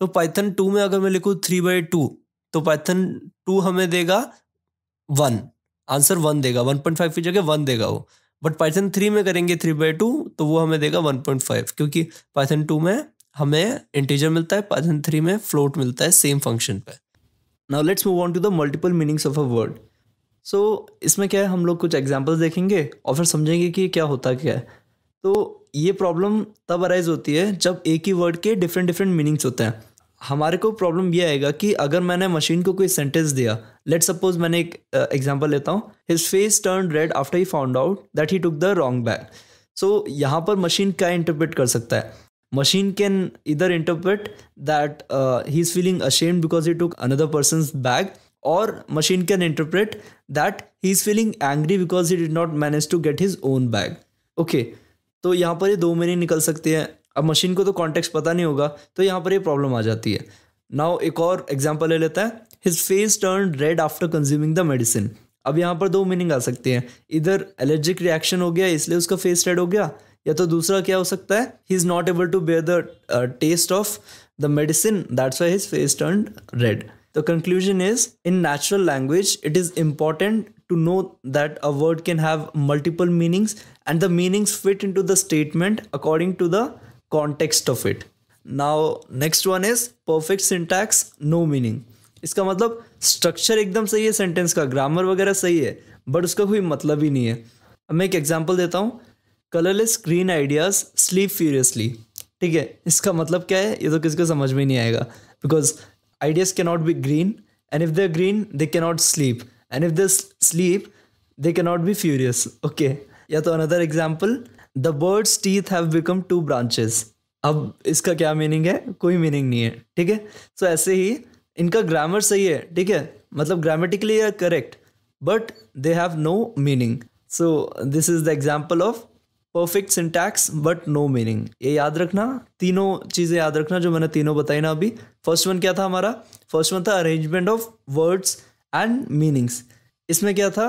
तो पाइथन टू में अगर मैं लिखूँ थ्री बाई टू तो पाइथन टू हमें देगा वन आंसर वन देगा वन पॉइंट फाइव की जगह वन देगा वो बट पाइथन थ्री में करेंगे थ्री बाई टू तो वो हमें देगा वन पॉइंट फाइव क्योंकि पाइथन टू में हमें इंटीजर मिलता है पाइथन थ्री में फ्लोट मिलता है सेम फंक्शन पर now let's move on to the multiple meanings of a word so इसमें क्या है हम लोग कुछ एग्जाम्पल्स देखेंगे और फिर समझेंगे कि क्या होता क्या है तो ये प्रॉब्लम तब अराइज होती है जब एक ही वर्ड के डिफरेंट डिफरेंट मीनिंग्स होते हैं हमारे को प्रॉब्लम ये आएगा कि अगर मैंने मशीन को कोई सेंटेंस दिया लेट सपोज मैंने एक एग्जाम्पल uh, लेता हूँ his face turn red after he found out that he took the wrong bag so यहाँ पर मशीन क्या इंटरप्रेट कर सकता है मशीन कैन इधर interpret that he is feeling ashamed because he took another person bag और machine can interpret that he is feeling angry because he did not manage to get his own bag okay तो यहाँ पर ये दो महीने निकल सकते हैं अब मशीन को तो कॉन्टेक्स्ट पता नहीं होगा तो यहाँ पर ये प्रॉब्लम आ जाती है नाउ एक और एग्जाम्पल ले लेता है his face turn red after consuming the medicine अब यहाँ पर दो मीनिंग आ सकती हैं इधर एलर्जिक रिएक्शन हो गया इसलिए उसका फेस रेड हो गया या तो दूसरा क्या हो सकता है he is not able to bear the taste of the medicine that's why his face turn red the conclusion is in natural language it is important know that a word can have multiple meanings and the meanings fit into the statement according to the context of it now next one is perfect syntax, no meaning इसका मतलब structure एकदम सही है sentence का grammar वगैरह सही है but उसका कोई मतलब ही नहीं है मैं एक एग्जाम्पल देता हूँ colourless green ideas sleep furiously ठीक है इसका मतलब क्या है ये तो किसी को समझ में नहीं आएगा because ideas can not be green and if they green they can not sleep and if they sleep they can not be furious okay या तो another example the birds teeth have become two branches अब इसका क्या meaning है कोई meaning नहीं है ठीक है सो ऐसे ही इनका ग्रामर सही है ठीक है मतलब grammatically correct but they have no meaning so this is the example of perfect syntax but no meaning ये याद रखना तीनों चीज़ें याद रखना जो मैंने तीनों बताई ना अभी फर्स्ट वन क्या था हमारा फर्स्ट वन था arrangement of words and meanings इसमें क्या था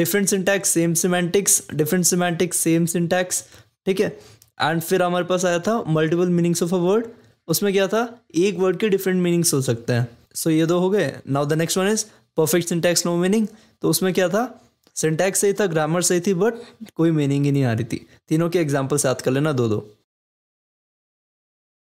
different syntax same semantics different semantics same syntax ठीक है एंड फिर हमारे पास आया था multiple meanings of a word उसमें क्या था एक वर्ड के डिफरेंट मीनिंग्स हो सकते हैं सो so, ये दो हो गए now the next one is perfect syntax no meaning तो उसमें क्या था सिंटैक्स सही था ग्रामर सही थी बट कोई मीनिंग ही नहीं आ रही थी तीनों के एग्जाम्पल याद कर लेना दो दो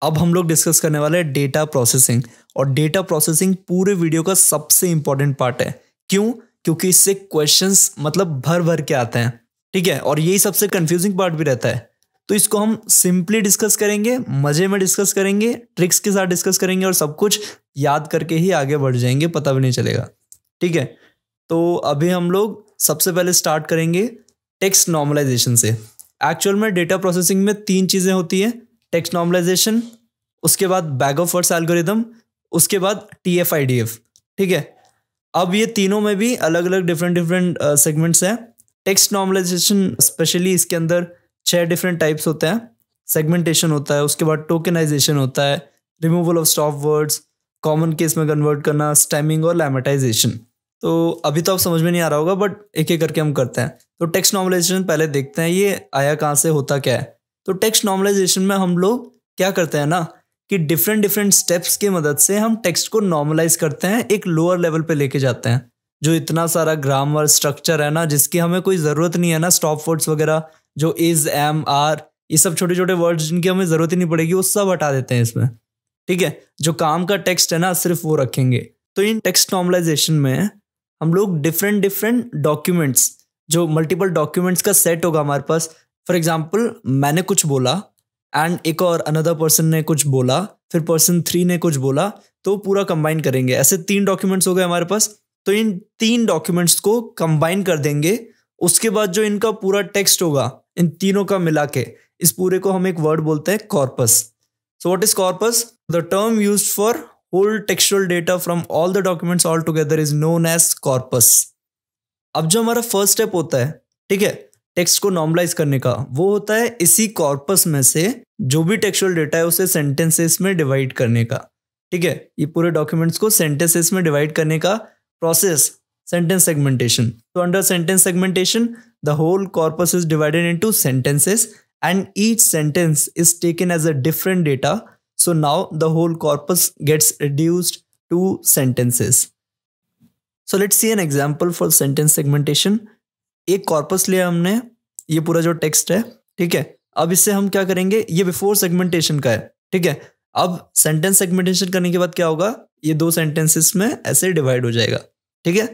अब हम लोग डिस्कस करने वाले हैं डेटा प्रोसेसिंग और डेटा प्रोसेसिंग पूरे वीडियो का सबसे इंपॉर्टेंट पार्ट है क्यों क्योंकि इससे क्वेश्चन मतलब भर भर के आते हैं ठीक है और यही सबसे कंफ्यूजिंग पार्ट भी रहता है तो इसको हम सिंपली डिस्कस करेंगे मजे में डिस्कस करेंगे ट्रिक्स के साथ डिस्कस करेंगे और सब कुछ याद करके ही आगे बढ़ जाएंगे पता भी नहीं चलेगा ठीक है तो अभी हम लोग सबसे पहले स्टार्ट करेंगे टेक्स्ट नॉर्मलाइजेशन से एक्चुअल में डेटा प्रोसेसिंग में तीन चीज़ें होती हैं टेक्स्ट नॉर्मलाइजेशन उसके बाद बैग ऑफ वर्ड्स एल्गोरिदम उसके बाद T F I D F ठीक है अब ये तीनों में भी अलग अलग डिफरेंट डिफरेंट सेगमेंट्स हैं टेक्स्ट नॉर्मलाइजेशन स्पेशली इसके अंदर छः डिफरेंट टाइप्स होते हैं सेगमेंटेशन होता है उसके बाद टोकनाइजेशन होता है removal of stop words common case में कन्वर्ट करना स्टैमिंग और लैमेटाइजेशन तो अभी तो आप समझ में नहीं आ रहा होगा बट एक एक करके हम करते हैं तो टेक्स्ट नॉर्मलाइजेशन पहले देखते हैं ये आया कहाँ से होता क्या है तो टेक्स्ट नॉर्मलाइजेशन में हम लोग क्या करते हैं ना कि डिफरेंट डिफरेंट स्टेप्स की मदद से हम टेक्स्ट को नॉर्मलाइज करते हैं एक लोअर लेवल पर लेके जाते हैं जो इतना सारा ग्रामर स्ट्रक्चर है ना जिसकी हमें कोई ज़रूरत नहीं है ना स्टॉप वर्ड्स वगैरह जो इज एम आर ये सब छोटे छोटे वर्ड्स जिनकी हमें ज़रूरत ही नहीं पड़ेगी वो सब हटा देते हैं इसमें ठीक है जो काम का टेक्स्ट है ना सिर्फ वो रखेंगे तो इन टेक्स्ट नॉर्मलाइजेशन में हम लोग डिफरेंट डिफरेंट डॉक्यूमेंट्स जो मल्टीपल डॉक्यूमेंट्स का सेट होगा हमारे पास फॉर एग्जाम्पल मैंने कुछ बोला एंड एक और अनदर पर्सन ने कुछ बोला फिर पर्सन थ्री ने कुछ बोला तो पूरा कंबाइन करेंगे ऐसे तीन डॉक्यूमेंट्स हो गए हमारे पास तो इन तीन डॉक्यूमेंट्स को कंबाइन कर देंगे उसके बाद जो इनका पूरा टेक्स्ट होगा इन तीनों का मिला के इस पूरे को हम एक वर्ड बोलते हैं corpus so what is corpus the term use for whole textual data from all the documents all together is known as corpus अब जो हमारा फर्स्ट स्टेप होता है ठीक है टेक्स्ट को नॉर्मलाइज करने का वो होता है इसी कॉर्पस में से जो भी टेक्सुअल डेटा है उसे सेंटेंसेस में डिवाइड करने का ठीक है ये पूरे डॉक्यूमेंट्स को सेंटेंसेस में डिवाइड करने का प्रोसेस सेंटेंस सेगमेंटेशन तो under sentence segmentation the whole corpus is divided into sentences and each sentence is taken as a different data So now the whole corpus gets reduced to sentences. So let's see an example for sentence segmentation. एक corpus लिया हमने ये पूरा जो text है ठीक है अब इससे हम क्या करेंगे ये before segmentation का है ठीक है अब sentence segmentation करने के बाद क्या होगा ये दो sentences में ऐसे divide हो जाएगा ठीक है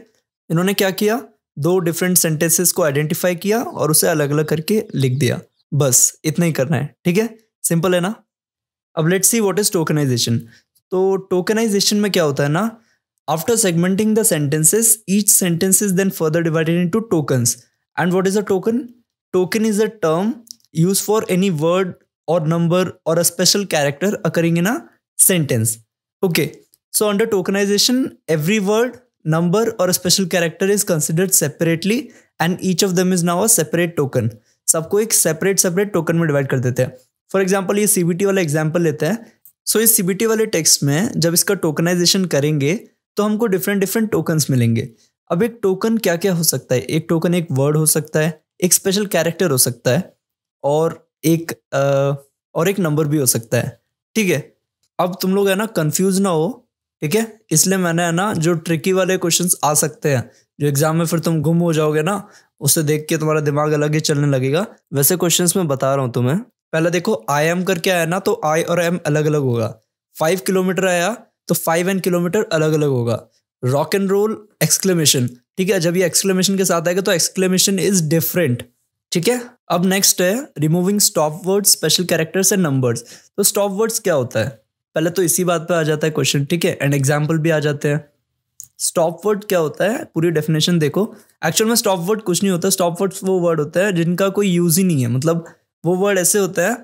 इन्होंने क्या किया दो different sentences को identify किया और उसे अलग अलग करके लिख दिया बस इतना ही करना है ठीक है सिंपल है ना अब let's see what is tokenisation तो टोकनाइजेशन में क्या होता है ना after segmenting the sentences each sentence is then further divided into tokens and what is a token token is a term use for any word और number और a special character occurring in a sentence okay so under tokenisation every word number और special character is considered separately and each of them is now a separate token सबको एक separate separate token में divide कर देते हैं for example ये CBT वाला example लेते हैं सो so, इस सीबीटी वाले टेक्स्ट में जब इसका टोकनाइजेशन करेंगे तो हमको डिफरेंट डिफरेंट टोकन्स मिलेंगे अब एक टोकन क्या क्या हो सकता है एक टोकन एक वर्ड हो सकता है एक स्पेशल कैरेक्टर हो सकता है और एक आ, और एक नंबर भी हो सकता है ठीक है अब तुम लोग है ना कंफ्यूज ना हो ठीक है इसलिए मैंने है ना जो ट्रिकी वाले क्वेश्चन आ सकते हैं जो एग्जाम में फिर तुम गुम हो जाओगे ना उसे देख के तुम्हारा दिमाग अलग ही चलने लगेगा वैसे क्वेश्चंस मैं बता रहा हूँ तुम्हें पहला देखो आई एम करके आया ना तो आई और एम अलग अलग होगा फाइव किलोमीटर आया तो फाइव एंड किलोमीटर अलग अलग होगा रॉक एंड रोल एक्सक्लेमेशन ठीक है जब ये एक्सक्लेमेशन के साथ आएगा तो एक्सक्लेमेशन इज डिफरेंट ठीक है अब नेक्स्ट है removing stop words special characters and numbers तो स्टॉप वर्ड्स क्या होता है पहले तो इसी बात पे आ जाता है क्वेश्चन ठीक है एंड एग्जाम्पल भी आ जाते हैं स्टॉप वर्ड क्या होता है पूरी डेफिनेशन देखो एक्चुअल में स्टॉप वर्ड कुछ नहीं होता स्टॉप वर्ड वो वर्ड होता है जिनका कोई यूज ही नहीं है मतलब वो वर्ड ऐसे होते हैं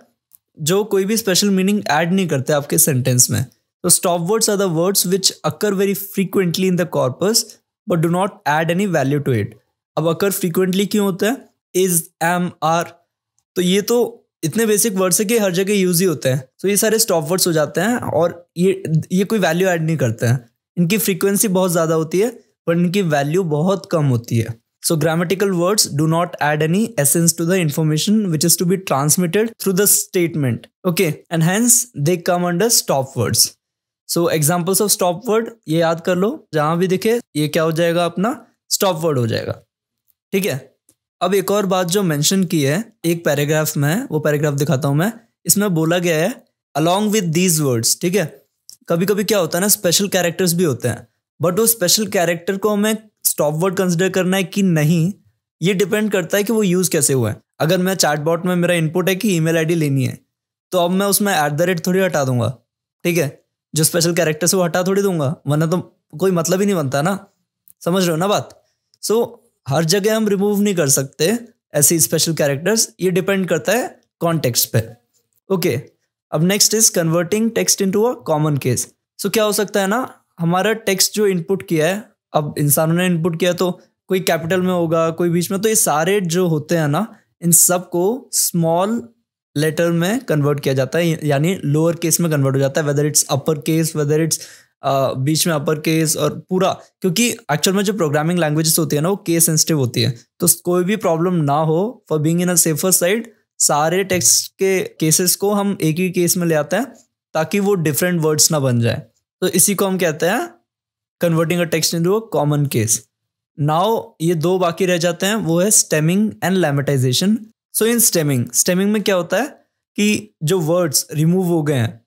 जो कोई भी स्पेशल मीनिंग ऐड नहीं करते आपके सेंटेंस में तो stop words are the words which occur very frequently in the corpus but do not add any value to it अब अकर फ्रीक्वेंटली क्यों होता है इज एम आर तो ये तो इतने बेसिक वर्ड्स है कि हर जगह यूज ही होते हैं तो ये सारे स्टॉप वर्ड्स हो जाते हैं और ये ये कोई वैल्यू ऐड नहीं करते हैं इनकी फ्रीक्वेंसी बहुत ज़्यादा होती है पर इनकी वैल्यू बहुत कम होती है So grammatical words do not add any essence to the information which is to be transmitted through the statement. Okay, and hence they come under stop words. So examples of stop word ये याद कर लो जहां भी दिखे ये क्या हो जाएगा अपना स्टॉप वर्ड हो जाएगा ठीक है अब एक और बात जो मैंशन की है एक पैराग्राफ में वो पैराग्राफ दिखाता हूँ मैं इसमें बोला गया है अलॉन्ग विद दीज वर्ड्स ठीक है कभी कभी क्या होता है ना स्पेशल कैरेक्टर्स भी होते हैं बट वो स्पेशल कैरेक्टर को हमें स्टॉप वर्ड कंसिडर करना है कि नहीं ये डिपेंड करता है कि वो यूज़ कैसे हुआ है अगर मैं चैटबॉट में मेरा इनपुट है कि ईमेल आईडी लेनी है तो अब मैं उसमें ऐट द रेट थोड़ी हटा दूंगा ठीक है जो स्पेशल कैरेक्टर से वो हटा थोड़ी दूंगा वरना तो कोई मतलब ही नहीं बनता ना समझ रहे हो ना बात सो so, हर जगह हम रिमूव नहीं कर सकते ऐसे स्पेशल कैरेक्टर्स ये डिपेंड करता है कॉन्टेक्स्ट पे ओके okay, अब next is converting text into a common case so क्या हो सकता है ना हमारा टेक्स्ट जो इनपुट किया है अब इंसानों ने इनपुट किया तो कोई कैपिटल में होगा कोई बीच में तो ये सारे जो होते हैं ना इन सब को स्मॉल लेटर में कन्वर्ट किया जाता है यानी लोअर केस में कन्वर्ट हो जाता है whether it's upper case whether it's बीच में अपर केस और पूरा क्योंकि एक्चुअल में जो प्रोग्रामिंग लैंग्वेजेस होती है ना वो केस सेंसिटिव होती है तो कोई भी प्रॉब्लम ना हो for being in a safer side सारे टेक्स्ट के केसेस को हम एक ही केस में ले आते हैं ताकि वो डिफरेंट वर्ड्स ना बन जाए तो इसी को हम कहते हैं converting a text into a common case now ये दो बाकी रह जाते हैं वो है stemming and lemmatisation so in stemming stemming में क्या होता है कि जो वर्ड्स रिमूव हो गए हैं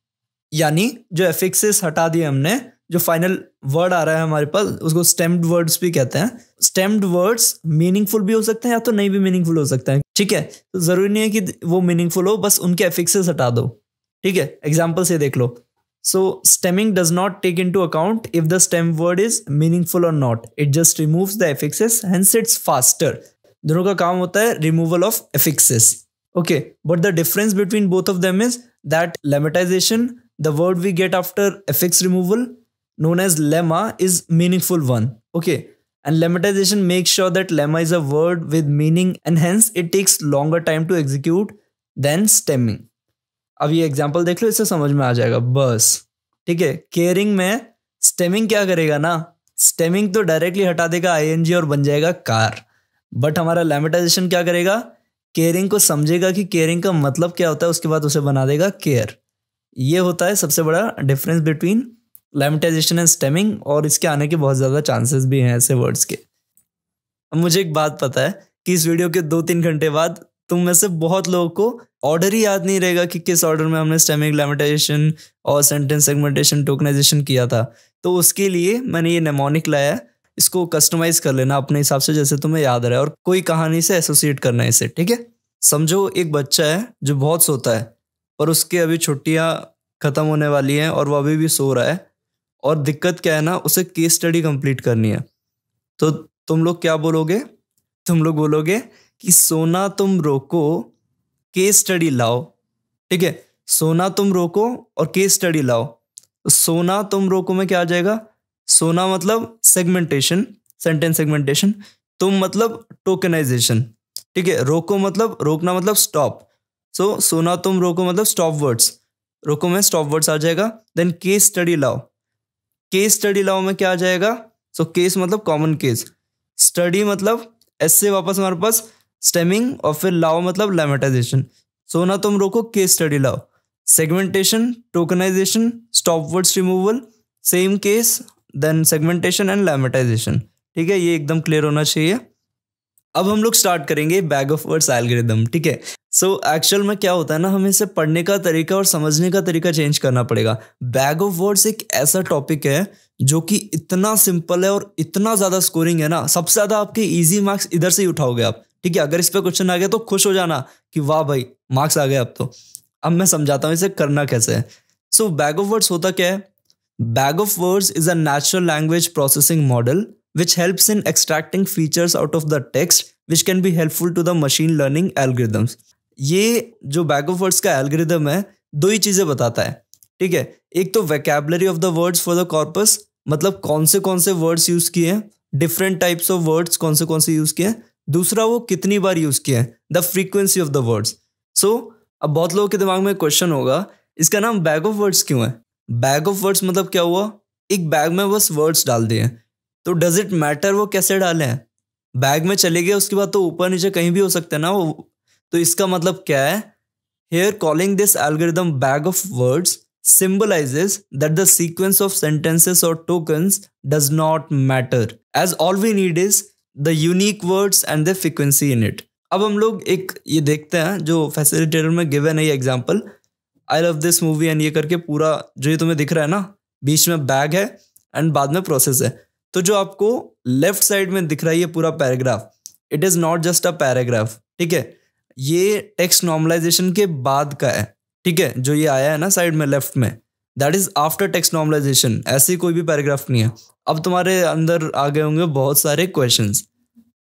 यानी जो एफिक्सेस हटा दिए हमने जो फाइनल वर्ड आ रहा है हमारे पास उसको स्टेम्ड वर्ड्स भी कहते हैं स्टेम्ड वर्ड्स मीनिंगफुल भी हो सकते हैं या तो नहीं भी मीनिंगफुल हो सकते हैं ठीक है तो जरूरी नहीं है कि वो मीनिंगफुल हो बस उनके एफिक्सेस हटा दो ठीक है एग्जाम्पल से देख लो So stemming does not take into account if the stem word is meaningful or not. It just removes the affixes, hence it's faster. दोनों का काम होता है removal of affixes. Okay, but the difference between both of them is that lemmatization, the word we get after affix removal, known as lemma, is meaningful one. Okay, and lemmatization makes sure that lemma is a word with meaning and hence it takes longer time to execute than stemming. अब ये example देख लो इससे समझ में आ जाएगा बस ठीक है केयरिंग में स्टेमिंग क्या करेगा ना स्टेमिंग तो डायरेक्टली हटा देगा आईएनजी और बन जाएगा कार बट हमारा लैमेटाइजेशन क्या करेगा केयरिंग को समझेगा कि केयरिंग का मतलब क्या होता है उसके बाद उसे बना देगा केयर ये होता है सबसे बड़ा difference between lemmatisation and stemming और इसके आने के बहुत ज़्यादा चांसेस भी हैं ऐसे वर्ड्स के अब मुझे एक बात पता है कि इस वीडियो के दो तीन घंटे बाद तुम में से बहुत लोगों को ऑर्डर ही याद नहीं रहेगा कि किस ऑर्डर में हमने स्टेमिक लेमिटाइजेशन और सेंटेंस सेगमेंटेशन टोकनाइजेशन किया था तो उसके लिए मैंने ये नेमोनिक लाया इसको कस्टमाइज कर लेना अपने हिसाब से जैसे तुम्हें याद रहे और कोई कहानी से एसोसिएट करना इसे ठीक है समझो एक बच्चा है जो बहुत सोता है पर उसके अभी छुट्टियाँ ख़त्म होने वाली हैं और वो अभी भी सो रहा है और दिक्कत क्या है ना उसे केस स्टडी कंप्लीट करनी है तो तुम लोग क्या बोलोगे तुम लोग बोलोगे कि सोना तुम रोको केस स्टडी लाओ ठीक है सोना तुम रोको और केस स्टडी लाओ तो सोना तुम रोको में क्या आ जाएगा सोना मतलब सेगमेंटेशन सेंटेंस सेगमेंटेशन तुम मतलब टोकनाइजेशन ठीक है रोको मतलब रोकना मतलब स्टॉप सो सोना तुम रोको मतलब स्टॉप वर्ड्स रोको में स्टॉप वर्ड्स आ जाएगा देन केस स्टडी लाओ केस स्टडी लाओ में क्या आ जाएगा सो केस मतलब कॉमन केस स्टडी मतलब ऐसे वापस हमारे पास स्टेमिंग और फिर लाओ मतलब लेमेटाइजेशन सोना तुम रोको केस स्टडी लाओ segmentation tokenisation stop words removal same case then segmentation and lemmatisation ठीक है ये एकदम क्लियर होना चाहिए अब हम लोग स्टार्ट करेंगे बैग ऑफ वर्ड्स एल्गोरिदम ठीक है सो एक्चुअल में क्या होता है ना हमें इसे पढ़ने का तरीका और समझने का तरीका चेंज करना पड़ेगा बैग ऑफ वर्ड्स एक ऐसा टॉपिक है जो कि इतना सिंपल है और इतना ज़्यादा स्कोरिंग है ना सबसे ज़्यादा आपके इजी मार्क्स इधर से ही उठाओगे आप ठीक है अगर इस पर क्वेश्चन आ गया तो खुश हो जाना कि वाह भाई मार्क्स आ गए अब तो अब मैं समझाता हूँ इसे करना कैसे है सो बैग ऑफ वर्ड्स होता क्या है bag of words is a natural language processing model which helps in extracting features out of the text which can be helpful to the machine learning algorithms ये जो बैग ऑफ वर्ड्स का algorithm है दो ही चीज़ें बताता है ठीक है एक तो vocabulary of the words for the corpus मतलब कौन से कौन से वर्ड्स यूज़ किए हैं डिफरेंट टाइप्स ऑफ वर्ड्स कौन से कौन से यूज़ किए हैं दूसरा वो कितनी बार यूज़ किया है the frequency of the words so अब बहुत लोगों के दिमाग में क्वेश्चन होगा इसका नाम बैग ऑफ वर्ड्स क्यों है बैग ऑफ वर्ड्स मतलब क्या हुआ एक बैग में बस वर्ड्स डाल दिए तो डज इट मैटर वो कैसे डाले हैं बैग में चले गए उसके बाद तो ऊपर नीचे कहीं भी हो सकते हैं ना वो तो इसका मतलब क्या है here calling this algorithm bag of words symbolises that the sequence of sentences और token does not matter as all we need is the unique words and the frequency in it अब हम लोग एक ये देखते हैं जो फैसिलिटेटर में गिवन है ये example I love this movie and ये करके पूरा जो ये तुम्हें दिख रहा है ना बीच में बैग है एंड बाद में प्रोसेस है तो जो आपको लेफ्ट साइड में दिख रहा है ये पूरा paragraph it is not just a paragraph ठीक है ये टेक्स्ट नॉर्मलाइजेशन के बाद का है ठीक है जो ये आया है ना साइड में लेफ्ट में that is after text normalization ऐसे कोई भी पैराग्राफ नहीं है अब तुम्हारे अंदर आ गए होंगे बहुत सारे क्वेश्चन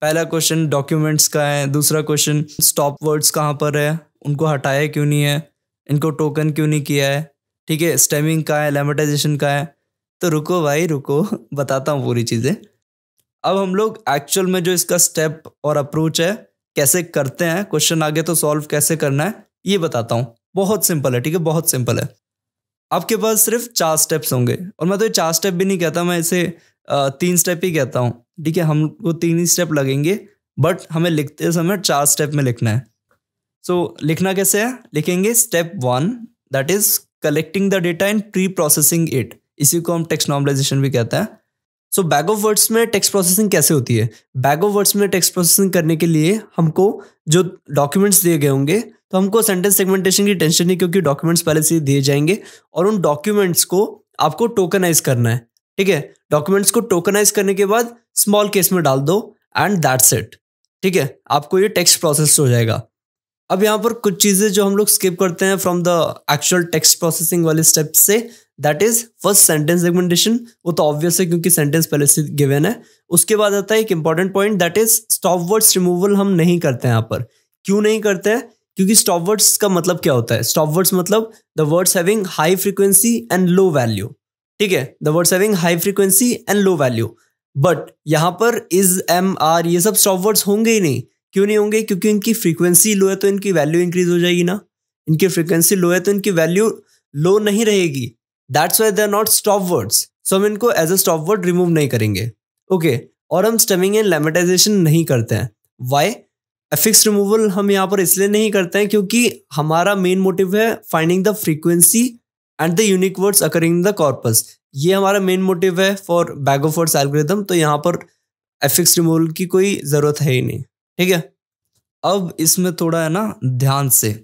पहला क्वेश्चन डॉक्यूमेंट्स का है दूसरा क्वेश्चन स्टॉप वर्ड्स कहाँ पर है उनको हटाया क्यों नहीं है इनको टोकन क्यों नहीं किया है ठीक है स्टेमिंग का है लेमेटाइजेशन का है तो रुको भाई रुको बताता हूँ पूरी चीज़ें अब हम लोग एक्चुअल में जो इसका स्टेप और अप्रोच है कैसे करते हैं क्वेश्चन आगे तो सॉल्व कैसे करना है ये बताता हूँ बहुत सिंपल है ठीक है बहुत सिंपल है आपके पास सिर्फ चार स्टेप्स होंगे और मैं तो ये चार स्टेप भी नहीं कहता मैं इसे तीन स्टेप ही कहता हूँ ठीक है हमको तीन ही स्टेप लगेंगे बट हमें लिखते समय चार स्टेप में लिखना है सो so, लिखना कैसे है लिखेंगे step one that is collecting the data and preprocessing it इसी को हम टेक्स नॉर्मलाइजेशन भी कहते हैं सो बैग ऑफ वर्ड्स में टेक्स्ट प्रोसेसिंग कैसे होती है बैग ऑफ वर्ड्स में टेक्स्ट प्रोसेसिंग करने के लिए हमको जो डॉक्यूमेंट्स दिए गए होंगे तो हमको सेंटेंस सेगमेंटेशन की टेंशन नहीं क्योंकि डॉक्यूमेंट्स पहले से दिए जाएंगे और उन डॉक्यूमेंट्स को आपको टोकनाइज करना है ठीक है डॉक्यूमेंट्स को टोकनाइज करने के बाद स्मॉल केस में डाल दो एंड दैट्स इट ठीक है आपको ये टेक्स्ट प्रोसेस हो जाएगा अब यहाँ पर कुछ चीज़ें जो हम लोग स्किप करते हैं from the actual text processing वाले स्टेप से that is first sentence segmentation वो तो ऑब्वियस है क्योंकि सेंटेंस पहले से गिवन है उसके बाद आता है एक important point that is stop words removal हम नहीं करते हैं यहाँ पर क्यों नहीं करते हैं क्योंकि स्टॉप वर्ड्स का मतलब क्या होता है स्टॉप वर्ड्स मतलब the words having high frequency and low value ठीक है the words having high frequency and low value but यहाँ पर इज एम आर ये सब स्टॉप वर्ड्स होंगे ही नहीं क्यों नहीं होंगे क्योंकि इनकी फ्रीक्वेंसी लो है तो इनकी वैल्यू इंक्रीज हो जाएगी ना इनकी फ्रीक्वेंसी लो है तो इनकी वैल्यू लो नहीं रहेगी that's why they are not stop words so हम इनको as a stop word remove नहीं करेंगे ओके okay, और हम स्टमिंग एंड लेमेटाइजेशन नहीं करते हैं वाई एफिक्स रिमूवल हम यहाँ पर इसलिए नहीं करते हैं क्योंकि हमारा मेन मोटिव है finding the frequency and the unique words occurring the corpus ये हमारा मेन मोटिव है for bag of words algorithm तो यहाँ पर एफिक्स रिमूवल की कोई ज़रूरत है ही नहीं ठीक है अब इसमें थोड़ा है ना ध्यान से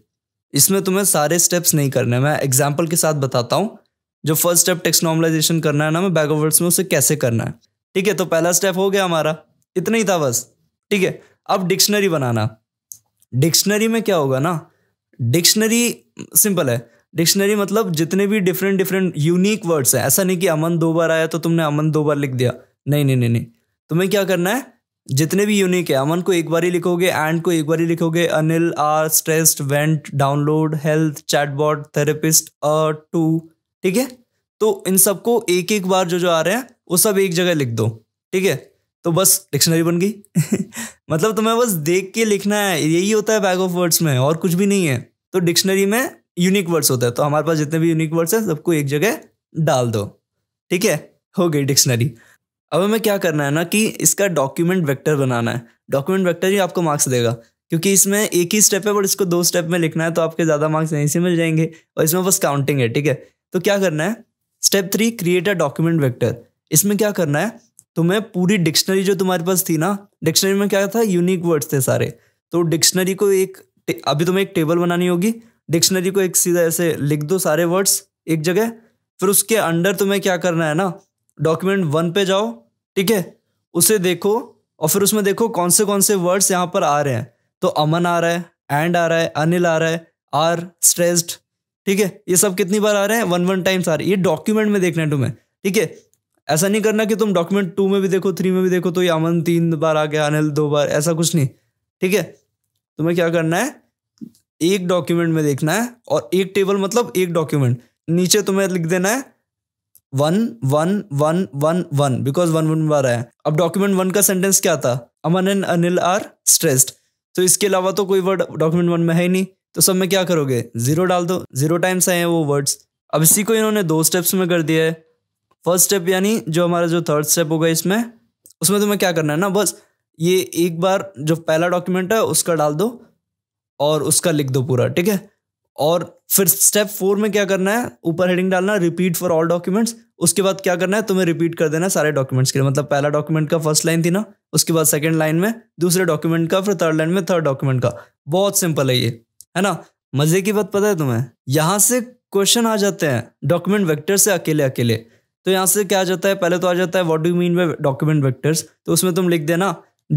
इसमें तुम्हें सारे स्टेप्स नहीं करने मैं एग्जाम्पल के साथ बताता हूँ जो फर्स्ट स्टेप टेक्स नॉर्मलाइजेशन करना है ना मैं बैक ऑफ वर्ड्स में उसे कैसे करना है ठीक है तो पहला स्टेप हो गया हमारा इतना ही था बस ठीक है अब डिक्शनरी बनाना डिक्शनरी में क्या होगा ना डिक्शनरी सिंपल है डिक्शनरी मतलब जितने भी डिफरेंट डिफरेंट यूनिक वर्ड्स हैं ऐसा नहीं कि अमन दो बार आया तो तुमने अमन दो बार लिख दिया नहीं नहीं नहीं नहीं तुम्हें क्या करना है जितने भी यूनिक है अमन को एक बार ही लिखोगे एंड को एक बार ही लिखोगे Anil are stressed went download health chatbot therapist a two ठीक है तो इन सबको एक एक बार जो जो आ रहे हैं वो सब एक जगह लिख दो ठीक है तो बस डिक्शनरी बन गई मतलब तुम्हें बस देख के लिखना है यही होता है बैग ऑफ वर्ड्स में और कुछ भी नहीं है तो डिक्शनरी में यूनिक वर्ड्स होता है तो हमारे पास जितने भी यूनिक वर्ड्स हैं सबको एक जगह डाल दो ठीक है हो गई डिक्शनरी अब हमें क्या करना है ना कि इसका डॉक्यूमेंट वेक्टर बनाना है डॉक्यूमेंट वेक्टर ही आपको मार्क्स देगा क्योंकि इसमें एक ही स्टेप है बट इसको दो स्टेप में लिखना है तो आपके ज़्यादा मार्क्स यहीं से मिल जाएंगे और इसमें बस काउंटिंग है ठीक है तो क्या करना है step three create a document vector इसमें क्या करना है तो मैं पूरी डिक्शनरी जो तुम्हारे पास थी ना डिक्शनरी में क्या था यूनिक वर्ड्स थे सारे तो डिक्शनरी को एक अभी तुम्हें एक टेबल बनानी होगी डिक्शनरी को एक सीधा ऐसे लिख दो सारे वर्ड्स एक जगह फिर उसके अंडर तुम्हें क्या करना है ना डॉक्यूमेंट वन पे जाओ ठीक है उसे देखो और फिर उसमें देखो कौन से कौन से वर्ड्स यहाँ पर आ रहे हैं तो अमन आ रहा है एंड आ रहा है अनिल आ रहा है आर स्ट्रेस्ड ठीक है ये सब कितनी बार आ रहे हैं वन वन टाइम्स आ रहे हैं ये डॉक्यूमेंट में देखना है तुम्हें ठीक है ऐसा नहीं करना कि तुम डॉक्यूमेंट टू में भी देखो थ्री में भी देखो तो ये अमन तीन बार आ गया अनिल दो बार ऐसा कुछ नहीं ठीक है तुम्हें क्या करना है एक डॉक्यूमेंट में देखना है और एक टेबल मतलब एक डॉक्यूमेंट नीचे तुम्हें लिख देना है one one one one one because one one बार आया अब डॉक्यूमेंट वन का सेंटेंस क्या था Aman and Anil are stressed तो इसके अलावा तो कोई वर्ड डॉक्यूमेंट वन में है ही नहीं तो सब में क्या करोगे जीरो डाल दो जीरो टाइम्स आए हैं वो वर्ड्स अब इसी को इन्होंने दो स्टेप्स में कर दिया है फर्स्ट स्टेप यानी जो हमारा जो थर्ड स्टेप होगा इसमें उसमें तुम्हें क्या करना है ना बस ये एक बार जो पहला डॉक्यूमेंट है उसका डाल दो और उसका लिख दो पूरा ठीक है और फिर स्टेप फोर में क्या करना है ऊपर हेडिंग डालना रिपीट फॉर ऑल डॉक्यूमेंट्स उसके बाद क्या करना है तुम्हें रिपीट कर देना सारे डॉक्यूमेंट्स के लिए मतलब पहला डॉक्यूमेंट का फर्स्ट लाइन थी ना उसके बाद सेकंड लाइन में दूसरे डॉक्यूमेंट का फिर थर्ड लाइन में थर्ड डॉक्यूमेंट का बहुत सिंपल है ये है ना मजे की बात पता है तुम्हें यहाँ से क्वेश्चन आ जाते हैं डॉक्यूमेंट वेक्टर से अकेले अकेले तो यहाँ से क्या आ जाता है पहले तो आ जाता है what do mean by document vectors तो उसमें तुम लिख देना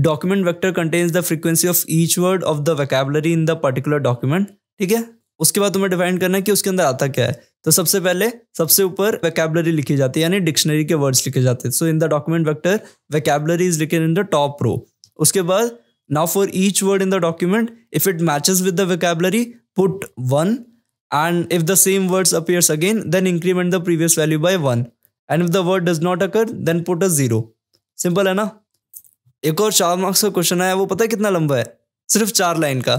document vector contains the frequency of each word of the vocabulary in the particular document ठीक है उसके बाद तुम्हें डिफाइन करना है कि उसके अंदर आता क्या है तो सबसे पहले सबसे ऊपर वैकेबलरी लिखी जाती है यानी डिक्शनरी के वर्ड्स लिखे जाते हैं so in the document vector vocabulary is लिखे इन द टॉप रो उसके बाद now for each word in the document if it matches with the vocabulary put one and if the same words appears again then increment the previous value by one and if the word does not occur then put a zero simple है ना एक और चार marks का question आया वो पता है कितना लंबा है सिर्फ चार लाइन का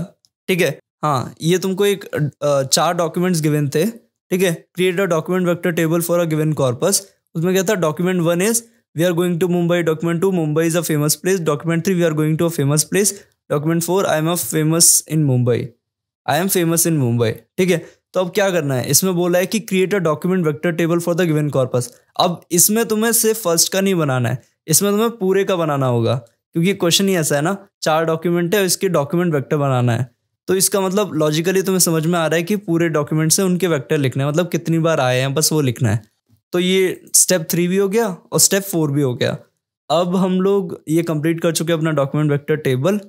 ठीक है हाँ ये तुमको एक चार डॉक्यूमेंट्स गिवन थे ठीक है create a document vector table for a given corpus उसमें क्या था document one is we are going to Mumbai document two Mumbai is a famous place document three we are going to a famous place document four I am a famous in Mumbai I am famous in Mumbai ठीक है तो अब क्या करना है इसमें बोला है कि create a document vector table for the given corpus अब इसमें तुम्हें सिर्फ फर्स्ट का नहीं बनाना है इसमें तुम्हें पूरे का बनाना होगा क्योंकि क्वेश्चन ही ऐसा है ना चार डॉक्यूमेंट है इसके डॉक्यूमेंट वेक्टर बनाना है तो इसका मतलब लॉजिकली तुम्हें समझ में आ रहा है कि पूरे डॉक्यूमेंट से उनके वेक्टर लिखना है मतलब कितनी बार आए हैं बस वो लिखना है तो ये स्टेप थ्री भी हो गया और स्टेप फोर भी हो गया अब हम लोग ये कंप्लीट कर चुके हैं अपना डॉक्यूमेंट वेक्टर टेबल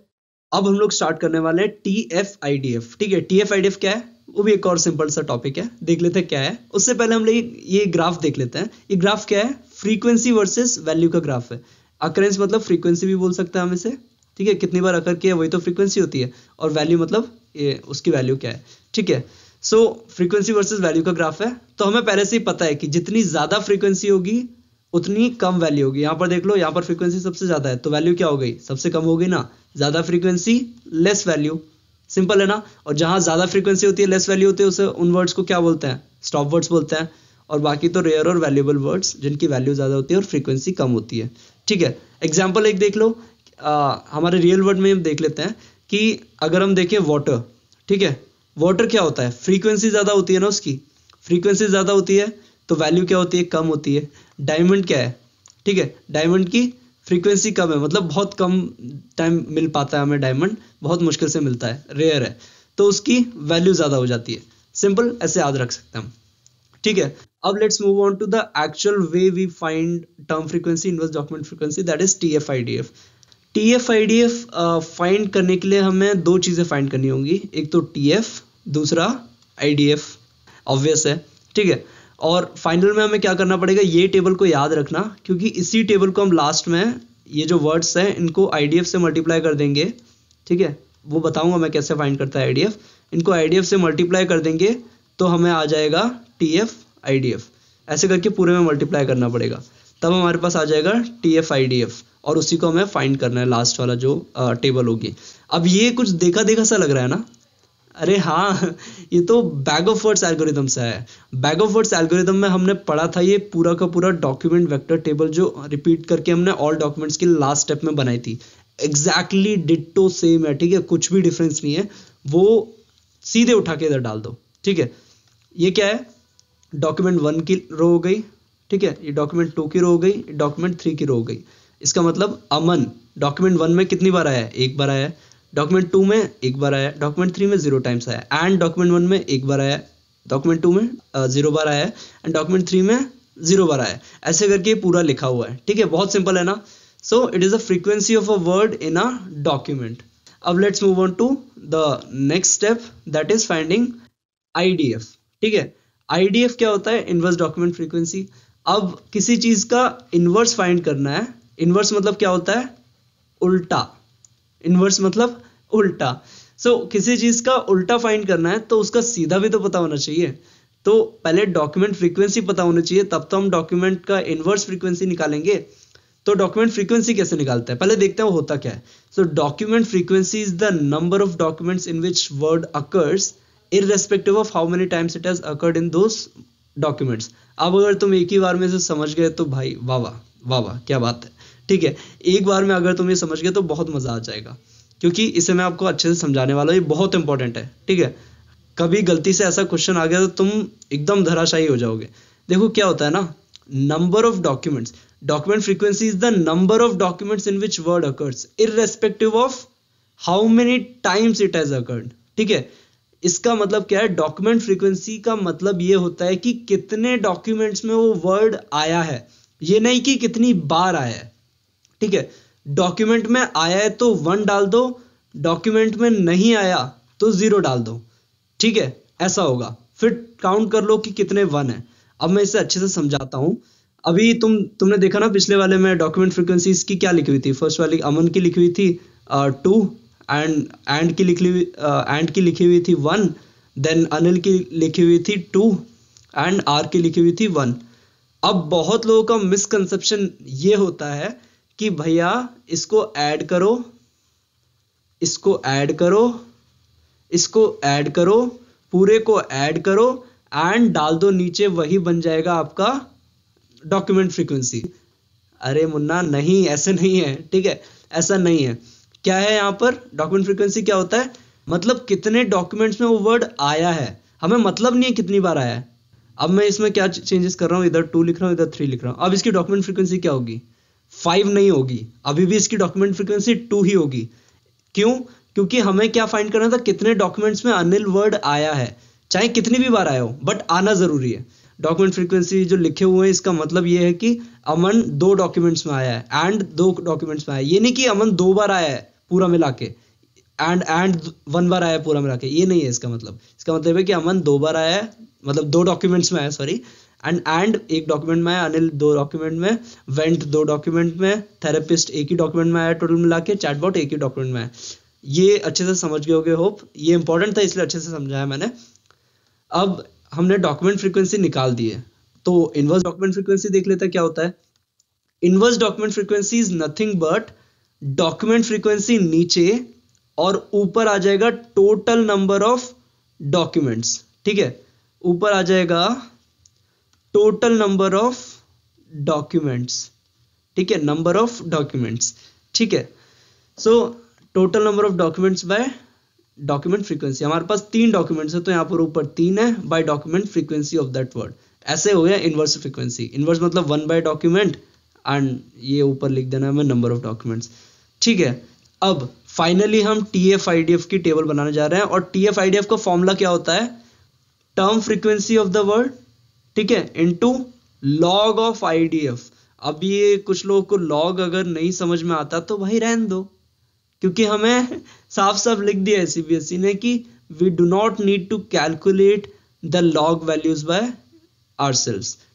अब हम लोग स्टार्ट करने वाले हैं T F I D F ठीक है T F I D F क्या है वो भी एक और सिंपल सा टॉपिक है देख लेते हैं क्या है उससे पहले हम लोग ये ग्राफ देख लेते हैं ये ग्राफ क्या है फ्रीक्वेंसी वर्सेस वैल्यू का ग्राफ है अकरेंस मतलब फ्रीक्वेंसी भी बोल सकते हैं हम इसे ठीक है कितनी बार अकर किया वही तो फ्रीक्वेंसी होती है और वैल्यू मतलब ये उसकी वैल्यू क्या है ठीक है सो फ्रीक्वेंसी वर्सेस वैल्यू का ग्राफ है तो हमें पहले से ही पता है कि जितनी ज़्यादा फ्रीक्वेंसी होगी उतनी कम वैल्यू होगी यहाँ पर देख लो यहाँ पर फ्रीक्वेंसी सबसे ज़्यादा है तो वैल्यू क्या हो गई सबसे कम हो गई ना ज़्यादा फ्रीक्वेंसी लेस वैल्यू सिंपल है ना और जहां ज़्यादा फ्रीक्वेंसी होती है लेस वैल्यू होती है उसे उन वर्ड्स को क्या बोलते हैं स्टॉप वर्ड्स बोलते हैं और बाकी तो रेयर और वैल्यूएबल वर्ड्स जिनकी वैल्यू ज़्यादा होती है और फ्रीक्वेंसी कम होती है ठीक है एग्जाम्पल एक देख लो आ, हमारे रियल वर्ड में हम देख लेते हैं कि अगर हम देखें वाटर ठीक है वाटर क्या होता है फ्रीक्वेंसी ज़्यादा होती है ना उसकी फ्रीक्वेंसी ज़्यादा होती है तो वैल्यू क्या होती है कम होती है डायमंड क्या है ठीक है डायमंड की फ्रीक्वेंसी कम है मतलब बहुत कम टाइम मिल पाता है हमें डायमंड बहुत मुश्किल से मिलता है रेयर है तो उसकी वैल्यू ज़्यादा हो जाती है सिंपल ऐसे याद रख सकते हैं हम ठीक है अब let's move on to the actual way we find term frequency inverse document frequency that is T F I D F T F I D F find करने के लिए हमें दो चीज़ें फाइंड करनी होंगी एक तो टी एफ दूसरा आई डी एफ ऑब्वियस है ठीक है और फाइनल में हमें क्या करना पड़ेगा ये टेबल को याद रखना क्योंकि इसी टेबल को हम लास्ट में ये जो वर्ड्स हैं इनको आई से मल्टीप्लाई कर देंगे ठीक है वो बताऊंगा मैं कैसे फाइंड करता है आई इनको आई से मल्टीप्लाई कर देंगे तो हमें आ जाएगा टी एफ आई ऐसे करके पूरे में मल्टीप्लाई करना पड़ेगा तब हमारे पास आ जाएगा T F I D F और उसी को हमें फाइंड करना है लास्ट वाला जो आ, टेबल होगी अब ये कुछ देखा देखा सा लग रहा है ना अरे हाँ ये तो बैग ऑफ वर्ड्स एल्गोरिदम से है बैग ऑफ वर्ड्स एल्गोरिदम में हमने पढ़ा था ये पूरा का पूरा डॉक्यूमेंट वेक्टर टेबल जो रिपीट करके हमने ऑल डॉक्यूमेंट्स की लास्ट स्टेप में बनाई थी एग्जैक्टली डिटो सेम है ठीक है कुछ भी डिफरेंस नहीं है वो सीधे उठा के इधर डाल दो ठीक है ये क्या है डॉक्यूमेंट वन की रो हो गई ठीक है ये डॉक्यूमेंट टू की रो हो गई डॉक्यूमेंट थ्री की रो हो गई इसका मतलब अमन डॉक्यूमेंट वन में कितनी बार आया है एक बार आया है डॉक्यूमेंट टू में एक बार आया डॉक्यूमेंट थ्री में जीरो टाइम्स आया एंड डॉक्यूमेंट वन में एक बार आया डॉक्यूमेंट टू में जीरो बार आया एंड डॉक्यूमेंट थ्री में जीरो बार आया ऐसे करके पूरा लिखा हुआ है ठीक है बहुत सिंपल है ना so it is the frequency of a word in a document अब let's move on to the next step that is finding IDF ठीक है आईडीएफ क्या होता है इनवर्स डॉक्यूमेंट फ्रीक्वेंसी अब किसी चीज का इनवर्स फाइंड करना है इनवर्स मतलब क्या होता है उल्टा इनवर्स मतलब उल्टा सो so, किसी चीज का उल्टा फाइंड करना है तो उसका सीधा भी तो पता होना चाहिए तो पहले डॉक्यूमेंट फ्रीक्वेंसी पता होना चाहिए तब तो हम डॉक्यूमेंट का इनवर्स फ्रीक्वेंसी निकालेंगे तो डॉक्यूमेंट फ्रीक्वेंसी कैसे निकालते हैं पहले देखते हैं वो होता क्या है so document frequency is the number of documents in which word occurs respective of how many times it has occurred in those documents अब अगर तुम एक ही बार में से समझ गए तो भाई वाह वाह वाह वाह क्या बात है ठीक है एक बार में अगर तुम ये समझ गए तो बहुत मजा आ जाएगा क्योंकि इसे मैं आपको अच्छे से समझाने वाला हूँ ये बहुत इंपॉर्टेंट है ठीक है कभी गलती से ऐसा क्वेश्चन आ गया तो तुम एकदम धराशाही हो जाओगे देखो क्या होता है ना number of documents document frequency is the number of documents in which word occurs irrespective of how many times it has occurred ठीक है इसका मतलब क्या है डॉक्यूमेंट फ्रीक्वेंसी का मतलब ये होता है कि कितने डॉक्यूमेंट्स में वो वर्ड आया है ये नहीं कि कितनी बार आया है ठीक है डॉक्यूमेंट में आया है तो वन डाल दो डॉक्यूमेंट में नहीं आया तो ज़ीरो डाल दो ठीक है ऐसा होगा फिर काउंट कर लो कि कितने वन है अब मैं इसे अच्छे से समझाता हूँ अभी तुम तुमने देखा ना पिछले वाले में डॉक्यूमेंट फ्रिक्वेंसी की क्या लिखी हुई थी फर्स्ट वाली अमन की लिखी हुई थी टू एंड एंड की लिखी हुई एंड की लिखी हुई थी वन देन अनिल की लिखी हुई थी टू एंड आर की लिखी हुई थी वन अब बहुत लोगों का मिसकंसेप्शन ये होता है कि भैया इसको ऐड करो इसको ऐड करो इसको ऐड करो पूरे को ऐड करो एंड डाल दो नीचे वही बन जाएगा आपका डॉक्यूमेंट फ्रीक्वेंसी अरे मुन्ना नहीं ऐसे नहीं है ठीक है ऐसा नहीं है क्या है यहाँ पर डॉक्यूमेंट फ्रीक्वेंसी क्या होता है मतलब कितने डॉक्यूमेंट्स में वो वर्ड आया है हमें मतलब नहीं है कितनी बार आया है अब मैं इसमें क्या चेंजेस कर रहा हूँ इधर टू लिख रहा हूँ इधर थ्री लिख रहा हूँ अब इसकी डॉक्यूमेंट फ्रीक्वेंसी क्या होगी फाइव नहीं होगी अभी भी इसकी डॉक्यूमेंट फ्रिक्वेंसी टू ही होगी क्यों क्योंकि हमें क्या फाइंड करना था कितने डॉक्यूमेंट्स में अनिल वर्ड आया है चाहे कितनी भी बार आया हो बट आना जरूरी है डॉक्यूमेंट फ्रीक्वेंसी जो लिखे हुए हैं इसका मतलब ये है कि अमन दो डॉक्यूमेंट्स में आया है एंड दो डॉक्यूमेंट्स में आया ये नहीं कि अमन दो बार आया है पूरा मिला के एंड एंड वन बार आया पूरा मिला के ये नहीं है इसका मतलब इसका मतलब है कि अमन दो बार आया है मतलब दो डॉक्यूमेंट्स में आया सॉरी एंड एंड एक डॉक्यूमेंट में आया अनिल दो डॉक्यूमेंट में वेंट दो डॉक्यूमेंट में थेरेपिस्ट एक ही डॉक्यूमेंट में आया टोटल मिला के चैटबॉट एक ही डॉक्यूमेंट में आया ये अच्छे से समझ गए होगे होप ये इंपॉर्टेंट था इसलिए अच्छे से समझाया मैंने अब हमने डॉक्यूमेंट फ्रीक्वेंसी निकाल दी है तो इनवर्स डॉक्यूमेंट फ्रीक्वेंसी देख लेते क्या होता है inverse document frequency is nothing but document frequency नीचे और ऊपर आ जाएगा टोटल नंबर ऑफ डॉक्यूमेंट्स ठीक है ऊपर आ जाएगा टोटल नंबर ऑफ डॉक्यूमेंट्स ठीक है नंबर ऑफ डॉक्यूमेंट्स ठीक है so total number of documents by document frequency हमारे पास तीन डॉक्यूमेंट्स है तो यहां पर ऊपर तीन है by document frequency of that word ऐसे हो गया इनवर्स फ्रीक्वेंसी इनवर्स मतलब वन बाय डॉक्यूमेंट एंड ये ऊपर लिख देना है हमें नंबर ऑफ डॉक्यूमेंट्स ठीक है अब फाइनली हम T F I D F की टेबल बनाने जा रहे हैं और T F I D F का फॉर्मूला क्या होता है term frequency of the word ठीक है टू लॉग ऑफ आईडीएफ अब ये कुछ लोगों को लॉग अगर नहीं समझ में आता तो भाई रहन दो क्योंकि हमें साफ साफ लिख दिया है सीबीएसई e ने कि we do not need to calculate the log values by R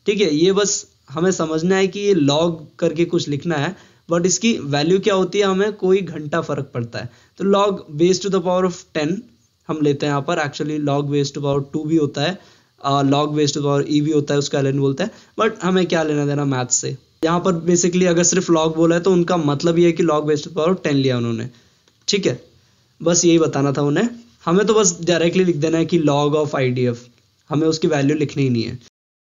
ठीक है ये बस हमें समझना है कि ये लॉग करके कुछ लिखना है बट इसकी वैल्यू क्या होती है हमें कोई घंटा फर्क पड़ता है तो log base two the power of ten हम लेते हैं यहाँ पर actually log base two power two भी होता है लॉग वेस्ट और ईवी e होता है उसका एलन बोलता है बट हमें क्या लेना देना मैथ से यहाँ पर बेसिकली अगर सिर्फ लॉग बोला है तो उनका मतलब ये है कि लॉग वेस्ट पावर टेन लिया उन्होंने ठीक है बस यही बताना था उन्हें हमें तो बस डायरेक्टली लिख देना है कि लॉग ऑफ आई हमें उसकी वैल्यू लिखनी ही नहीं है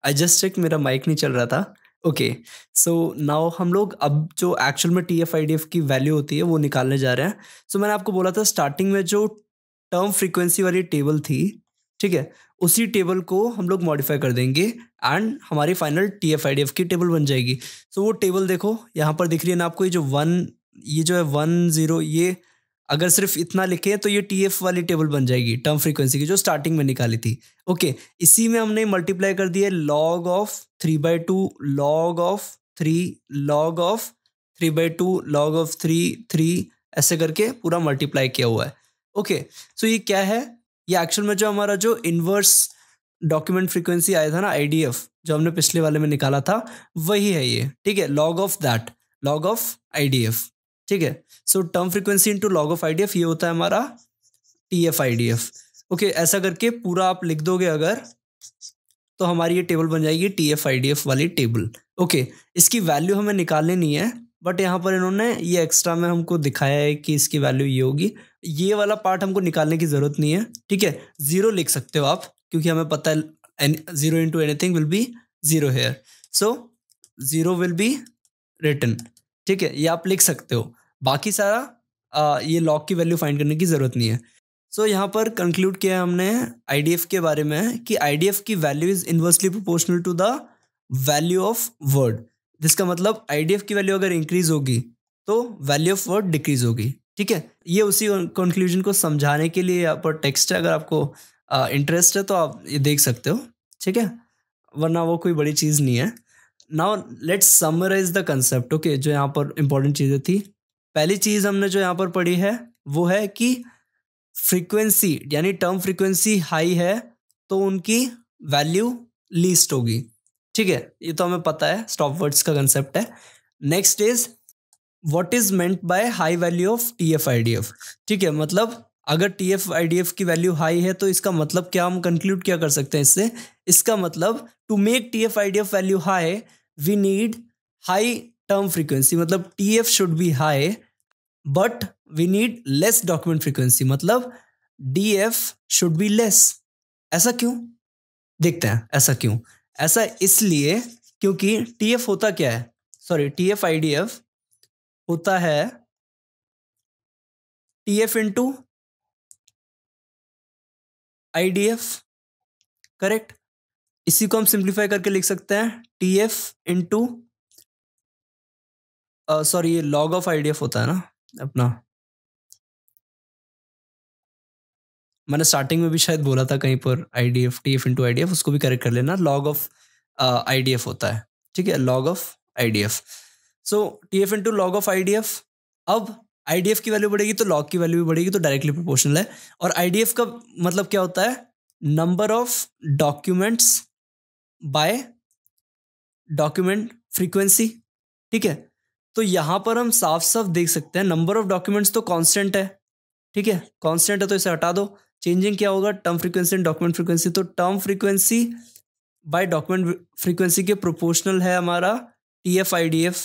आई जस्ट चेक मेरा माइक नहीं चल रहा था ओके सो नाउ हम लोग अब जो एक्चुअल में T F I D F की वैल्यू होती है वो निकालने जा रहे हैं सो so, मैंने आपको बोला था स्टार्टिंग में जो टर्म फ्रीक्वेंसी वाली टेबल थी ठीक है उसी टेबल को हम लोग मॉडिफाई कर देंगे एंड हमारी final T F I D F की टेबल बन जाएगी सो so, वो टेबल देखो यहाँ पर दिख रही है ना आपको ये जो वन ये जो है वन ज़ीरो ये अगर सिर्फ इतना लिखे तो ये टी एफ वाली टेबल बन जाएगी टर्म फ्रीक्वेंसी की जो स्टार्टिंग में निकाली थी ओके okay, इसी में हमने मल्टीप्लाई कर दिया log of three by two log of three log of three by two log of three three ऐसे करके पूरा मल्टीप्लाई किया हुआ है ओके okay, सो so ये क्या है ये एक्चुअल में जो हमारा जो इनवर्स डॉक्यूमेंट फ्रीक्वेंसी आया था ना आई जो हमने पिछले वाले में निकाला था वही है ये ठीक है log of that log of I ठीक है so term frequency into log of I ये होता है हमारा T F I D F okay ऐसा करके पूरा आप लिख दोगे अगर तो हमारी ये टेबल बन जाएगी T F I D F वाली टेबल ओके okay, इसकी वैल्यू हमें निकालनी नहीं है बट यहाँ पर इन्होंने ये एक्स्ट्रा में हमको दिखाया है कि इसकी वैल्यू ये होगी ये वाला पार्ट हमको निकालने की ज़रूरत नहीं है ठीक है ज़ीरो लिख सकते हो आप क्योंकि हमें पता है zero into anything will be zero here so zero will be return ठीक है ये आप लिख सकते हो बाकी सारा आ, ये लॉक की वैल्यू फाइंड करने की ज़रूरत नहीं है सो so, यहाँ पर कंक्लूड किया हमने आई के बारे में कि आई की value is inversely proportional to the value of word जिसका मतलब आई की वैल्यू अगर इंक्रीज होगी तो वैल्यू ऑफ वर्ड डिक्रीज होगी ठीक है ये उसी कंक्लूजन को समझाने के लिए यहाँ पर टेक्स्ट अगर आपको इंटरेस्ट है तो आप ये देख सकते हो ठीक है वरना वो कोई बड़ी चीज़ नहीं है now let's summarize the concept okay जो यहाँ पर इंपॉर्टेंट चीज़ें थी पहली चीज़ हमने जो यहाँ पर पढ़ी है वो है कि फ्रीक्वेंसी यानी टर्म फ्रीक्वेंसी हाई है तो उनकी वैल्यू लीस्ट होगी ठीक है ये तो हमें पता है स्टॉप वर्ड्स का कंसेप्ट है next is what is meant by high value of T F I D F ठीक है मतलब अगर T F I D F की वैल्यू हाई है तो इसका मतलब क्या हम कंक्लूड क्या कर सकते हैं इससे इसका मतलब to make T F I D F value high we need high term frequency मतलब T F should be high but we need less document frequency मतलब D F should be less ऐसा क्यों देखते हैं ऐसा क्यों ऐसा इसलिए क्योंकि टी एफ होता क्या है sorry T F I D F होता है T F into F correct इसी को हम सिंप्लीफाई करके लिख सकते हैं टी एफ इंटू सॉरी ये log of I D F होता है ना अपना मैंने स्टार्टिंग में भी शायद बोला था कहीं पर I D F T F into I D F उसको भी करेक्ट कर लेना log of I D F होता है ठीक है log of I D F so T F into log of I D F अब आई डी एफ की वैल्यू बढ़ेगी तो लॉग की वैल्यू भी बढ़ेगी तो डायरेक्टली प्रोपोर्शनल है और आई डी एफ का मतलब क्या होता है number of documents by document frequency ठीक है तो यहाँ पर हम साफ साफ देख सकते हैं नंबर ऑफ डॉक्यूमेंट्स तो कांस्टेंट है ठीक है कांस्टेंट है तो इसे हटा दो चेंजिंग क्या होगा term frequency and document frequency तो term frequency by document frequency के प्रोपोर्शनल है हमारा T F I D F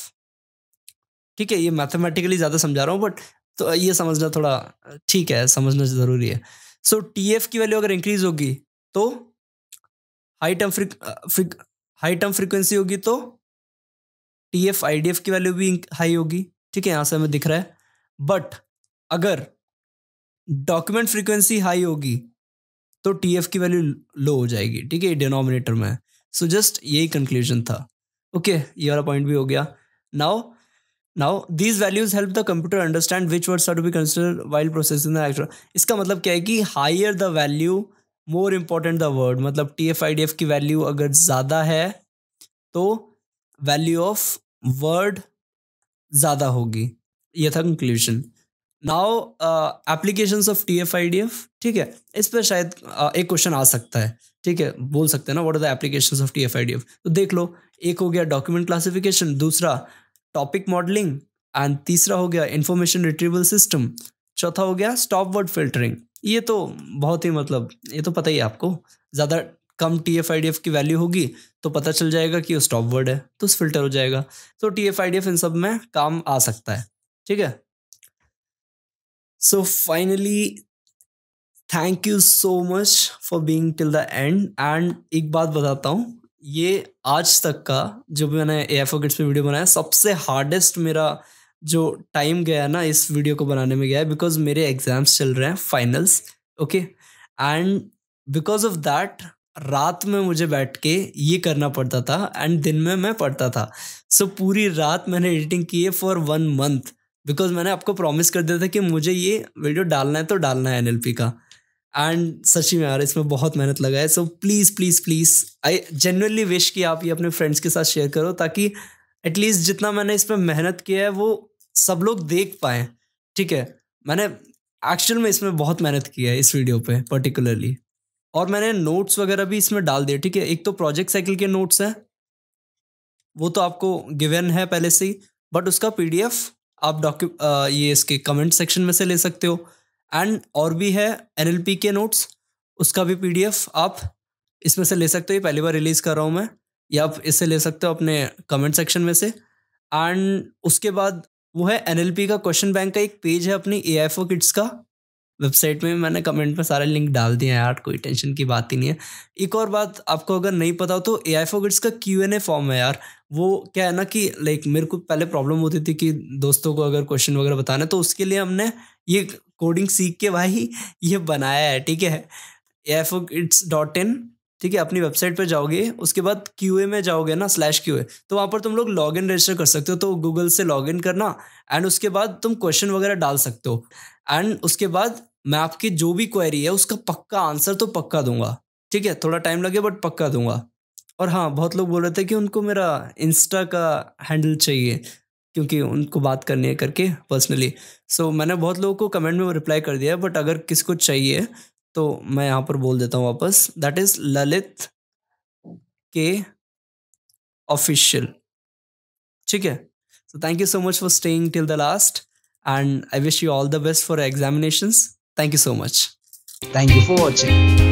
ठीक है ये मैथमेटिकली ज़्यादा समझा रहा हूँ बट तो ये समझना थोड़ा ठीक है समझना ज़रूरी है सो टी एफ की वैल्यू अगर इंक्रीज होगी तो high term free high term frequency होगी तो T F I D F की वैल्यू भी हाई होगी ठीक है यहाँ से हमें दिख रहा है बट अगर डॉक्यूमेंट फ्रीक्वेंसी हाई होगी तो टी एफ की वैल्यू लो हो जाएगी ठीक है डिनोमिनेटर में सो जस्ट यही कंक्लूजन था ओके ये वाला पॉइंट भी हो गया now now these values help the computer understand which words are to be consider while processing the actual इसका मतलब क्या है कि higher the value more important the word मतलब T F I D F की वैल्यू अगर ज़्यादा है तो वैल्यू ऑफ वर्ड ज़्यादा होगी यह था conclusion now application of T F I D F ठीक है इस पर शायद uh, एक क्वेश्चन आ सकता है ठीक है बोल सकते हैं ना what are the application of T F I D F तो देख लो एक हो गया डॉक्यूमेंट क्लासिफिकेशन दूसरा टॉपिक मॉडलिंग एंड तीसरा हो गया इंफॉर्मेशन रिट्रीवल सिस्टम चौथा हो गया स्टॉप वर्ड फिल्टरिंग ये तो बहुत ही मतलब ये तो पता ही है आपको ज़्यादा कम T F I D F की वैल्यू होगी तो पता चल जाएगा कि वो स्टॉप वर्ड है तो फिल्टर हो जाएगा तो T F I D F इन सब में काम आ सकता है ठीक है So finally, thank you so much for being till the end and एक बात बताता हूँ ये आज तक का जो भी मैंने ए एफ किड्स में वीडियो बनाया सबसे हार्डेस्ट मेरा जो टाइम गया ना इस वीडियो को बनाने में गया है बिकॉज मेरे एग्जाम्स चल रहे हैं finals okay and because of that रात में मुझे बैठ के ये करना पड़ता था एंड दिन में मैं पढ़ता था सो so, पूरी रात मैंने एडिटिंग की है फॉर वन मंथ बिकॉज मैंने आपको प्रॉमिस कर दिया था कि मुझे ये वीडियो डालना है तो डालना है एन का एंड सच में यार इसमें बहुत मेहनत लगा है so please please please I genuinely wish कि आप ये अपने फ्रेंड्स के साथ शेयर करो ताकि एटलीस्ट जितना मैंने इस पर मेहनत किया है वो सब लोग देख पाए ठीक है मैंने एक्चुअल में इसमें बहुत मेहनत किया है इस वीडियो पे पर्टिकुलरली और मैंने नोट्स वगैरह भी इसमें डाल दिए ठीक है एक तो प्रोजेक्ट साइकिल के नोट्स हैं वो तो आपको गिवन है पहले से ही बट उसका पीडीएफ आप डॉक्यू ये इसके कमेंट सेक्शन में से ले सकते हो एंड और भी है एन के नोट्स उसका भी पी आप इसमें से ले सकते हो ये पहली बार रिलीज़ कर रहा हूँ मैं या आप इससे ले सकते हो अपने कमेंट सेक्शन में से एंड उसके बाद वो है एन का क्वेश्चन बैंक का एक पेज है अपनी ए किड्स का वेबसाइट में मैंने कमेंट में सारे लिंक डाल दिए हैं यार कोई टेंशन की बात ही नहीं है एक और बात आपको अगर नहीं पता हो तो ए आई फोगिट्स का क्यू एन ए फॉर्म है यार वो क्या है ना कि लाइक मेरे को पहले प्रॉब्लम होती थी कि दोस्तों को अगर क्वेश्चन वगैरह बताना तो उसके लिए हमने ये कोडिंग सीख के भाई ये बनाया है ठीक है ए आई फोगिट्स डॉट इन ठीक है अपनी वेबसाइट पर जाओगे उसके बाद क्यू ए में जाओगे ना स्लैश क्यू ए तो वहाँ पर तुम लोग लॉग इन रजिस्टर कर सकते हो तो गूगल से लॉग इन करना एंड उसके बाद तुम क्वेश्चन वगैरह डाल सकते हो एंड उसके बाद मैं आपकी जो भी क्वेरी है उसका पक्का आंसर तो पक्का दूंगा ठीक है थोड़ा टाइम लगे बट पक्का दूंगा और हाँ बहुत लोग बोल रहे थे कि उनको मेरा इंस्टा का हैंडल चाहिए क्योंकि उनको बात करनी है करके पर्सनली सो so, मैंने बहुत लोगों को कमेंट में रिप्लाई कर दिया बट अगर किसको चाहिए तो मैं यहाँ पर बोल देता हूँ वापस दैट इज़ ललित के ऑफिशियल ठीक है so thank you so much for staying till the last end I wish you all the best for examinations Thank you so much. Thank you for watching.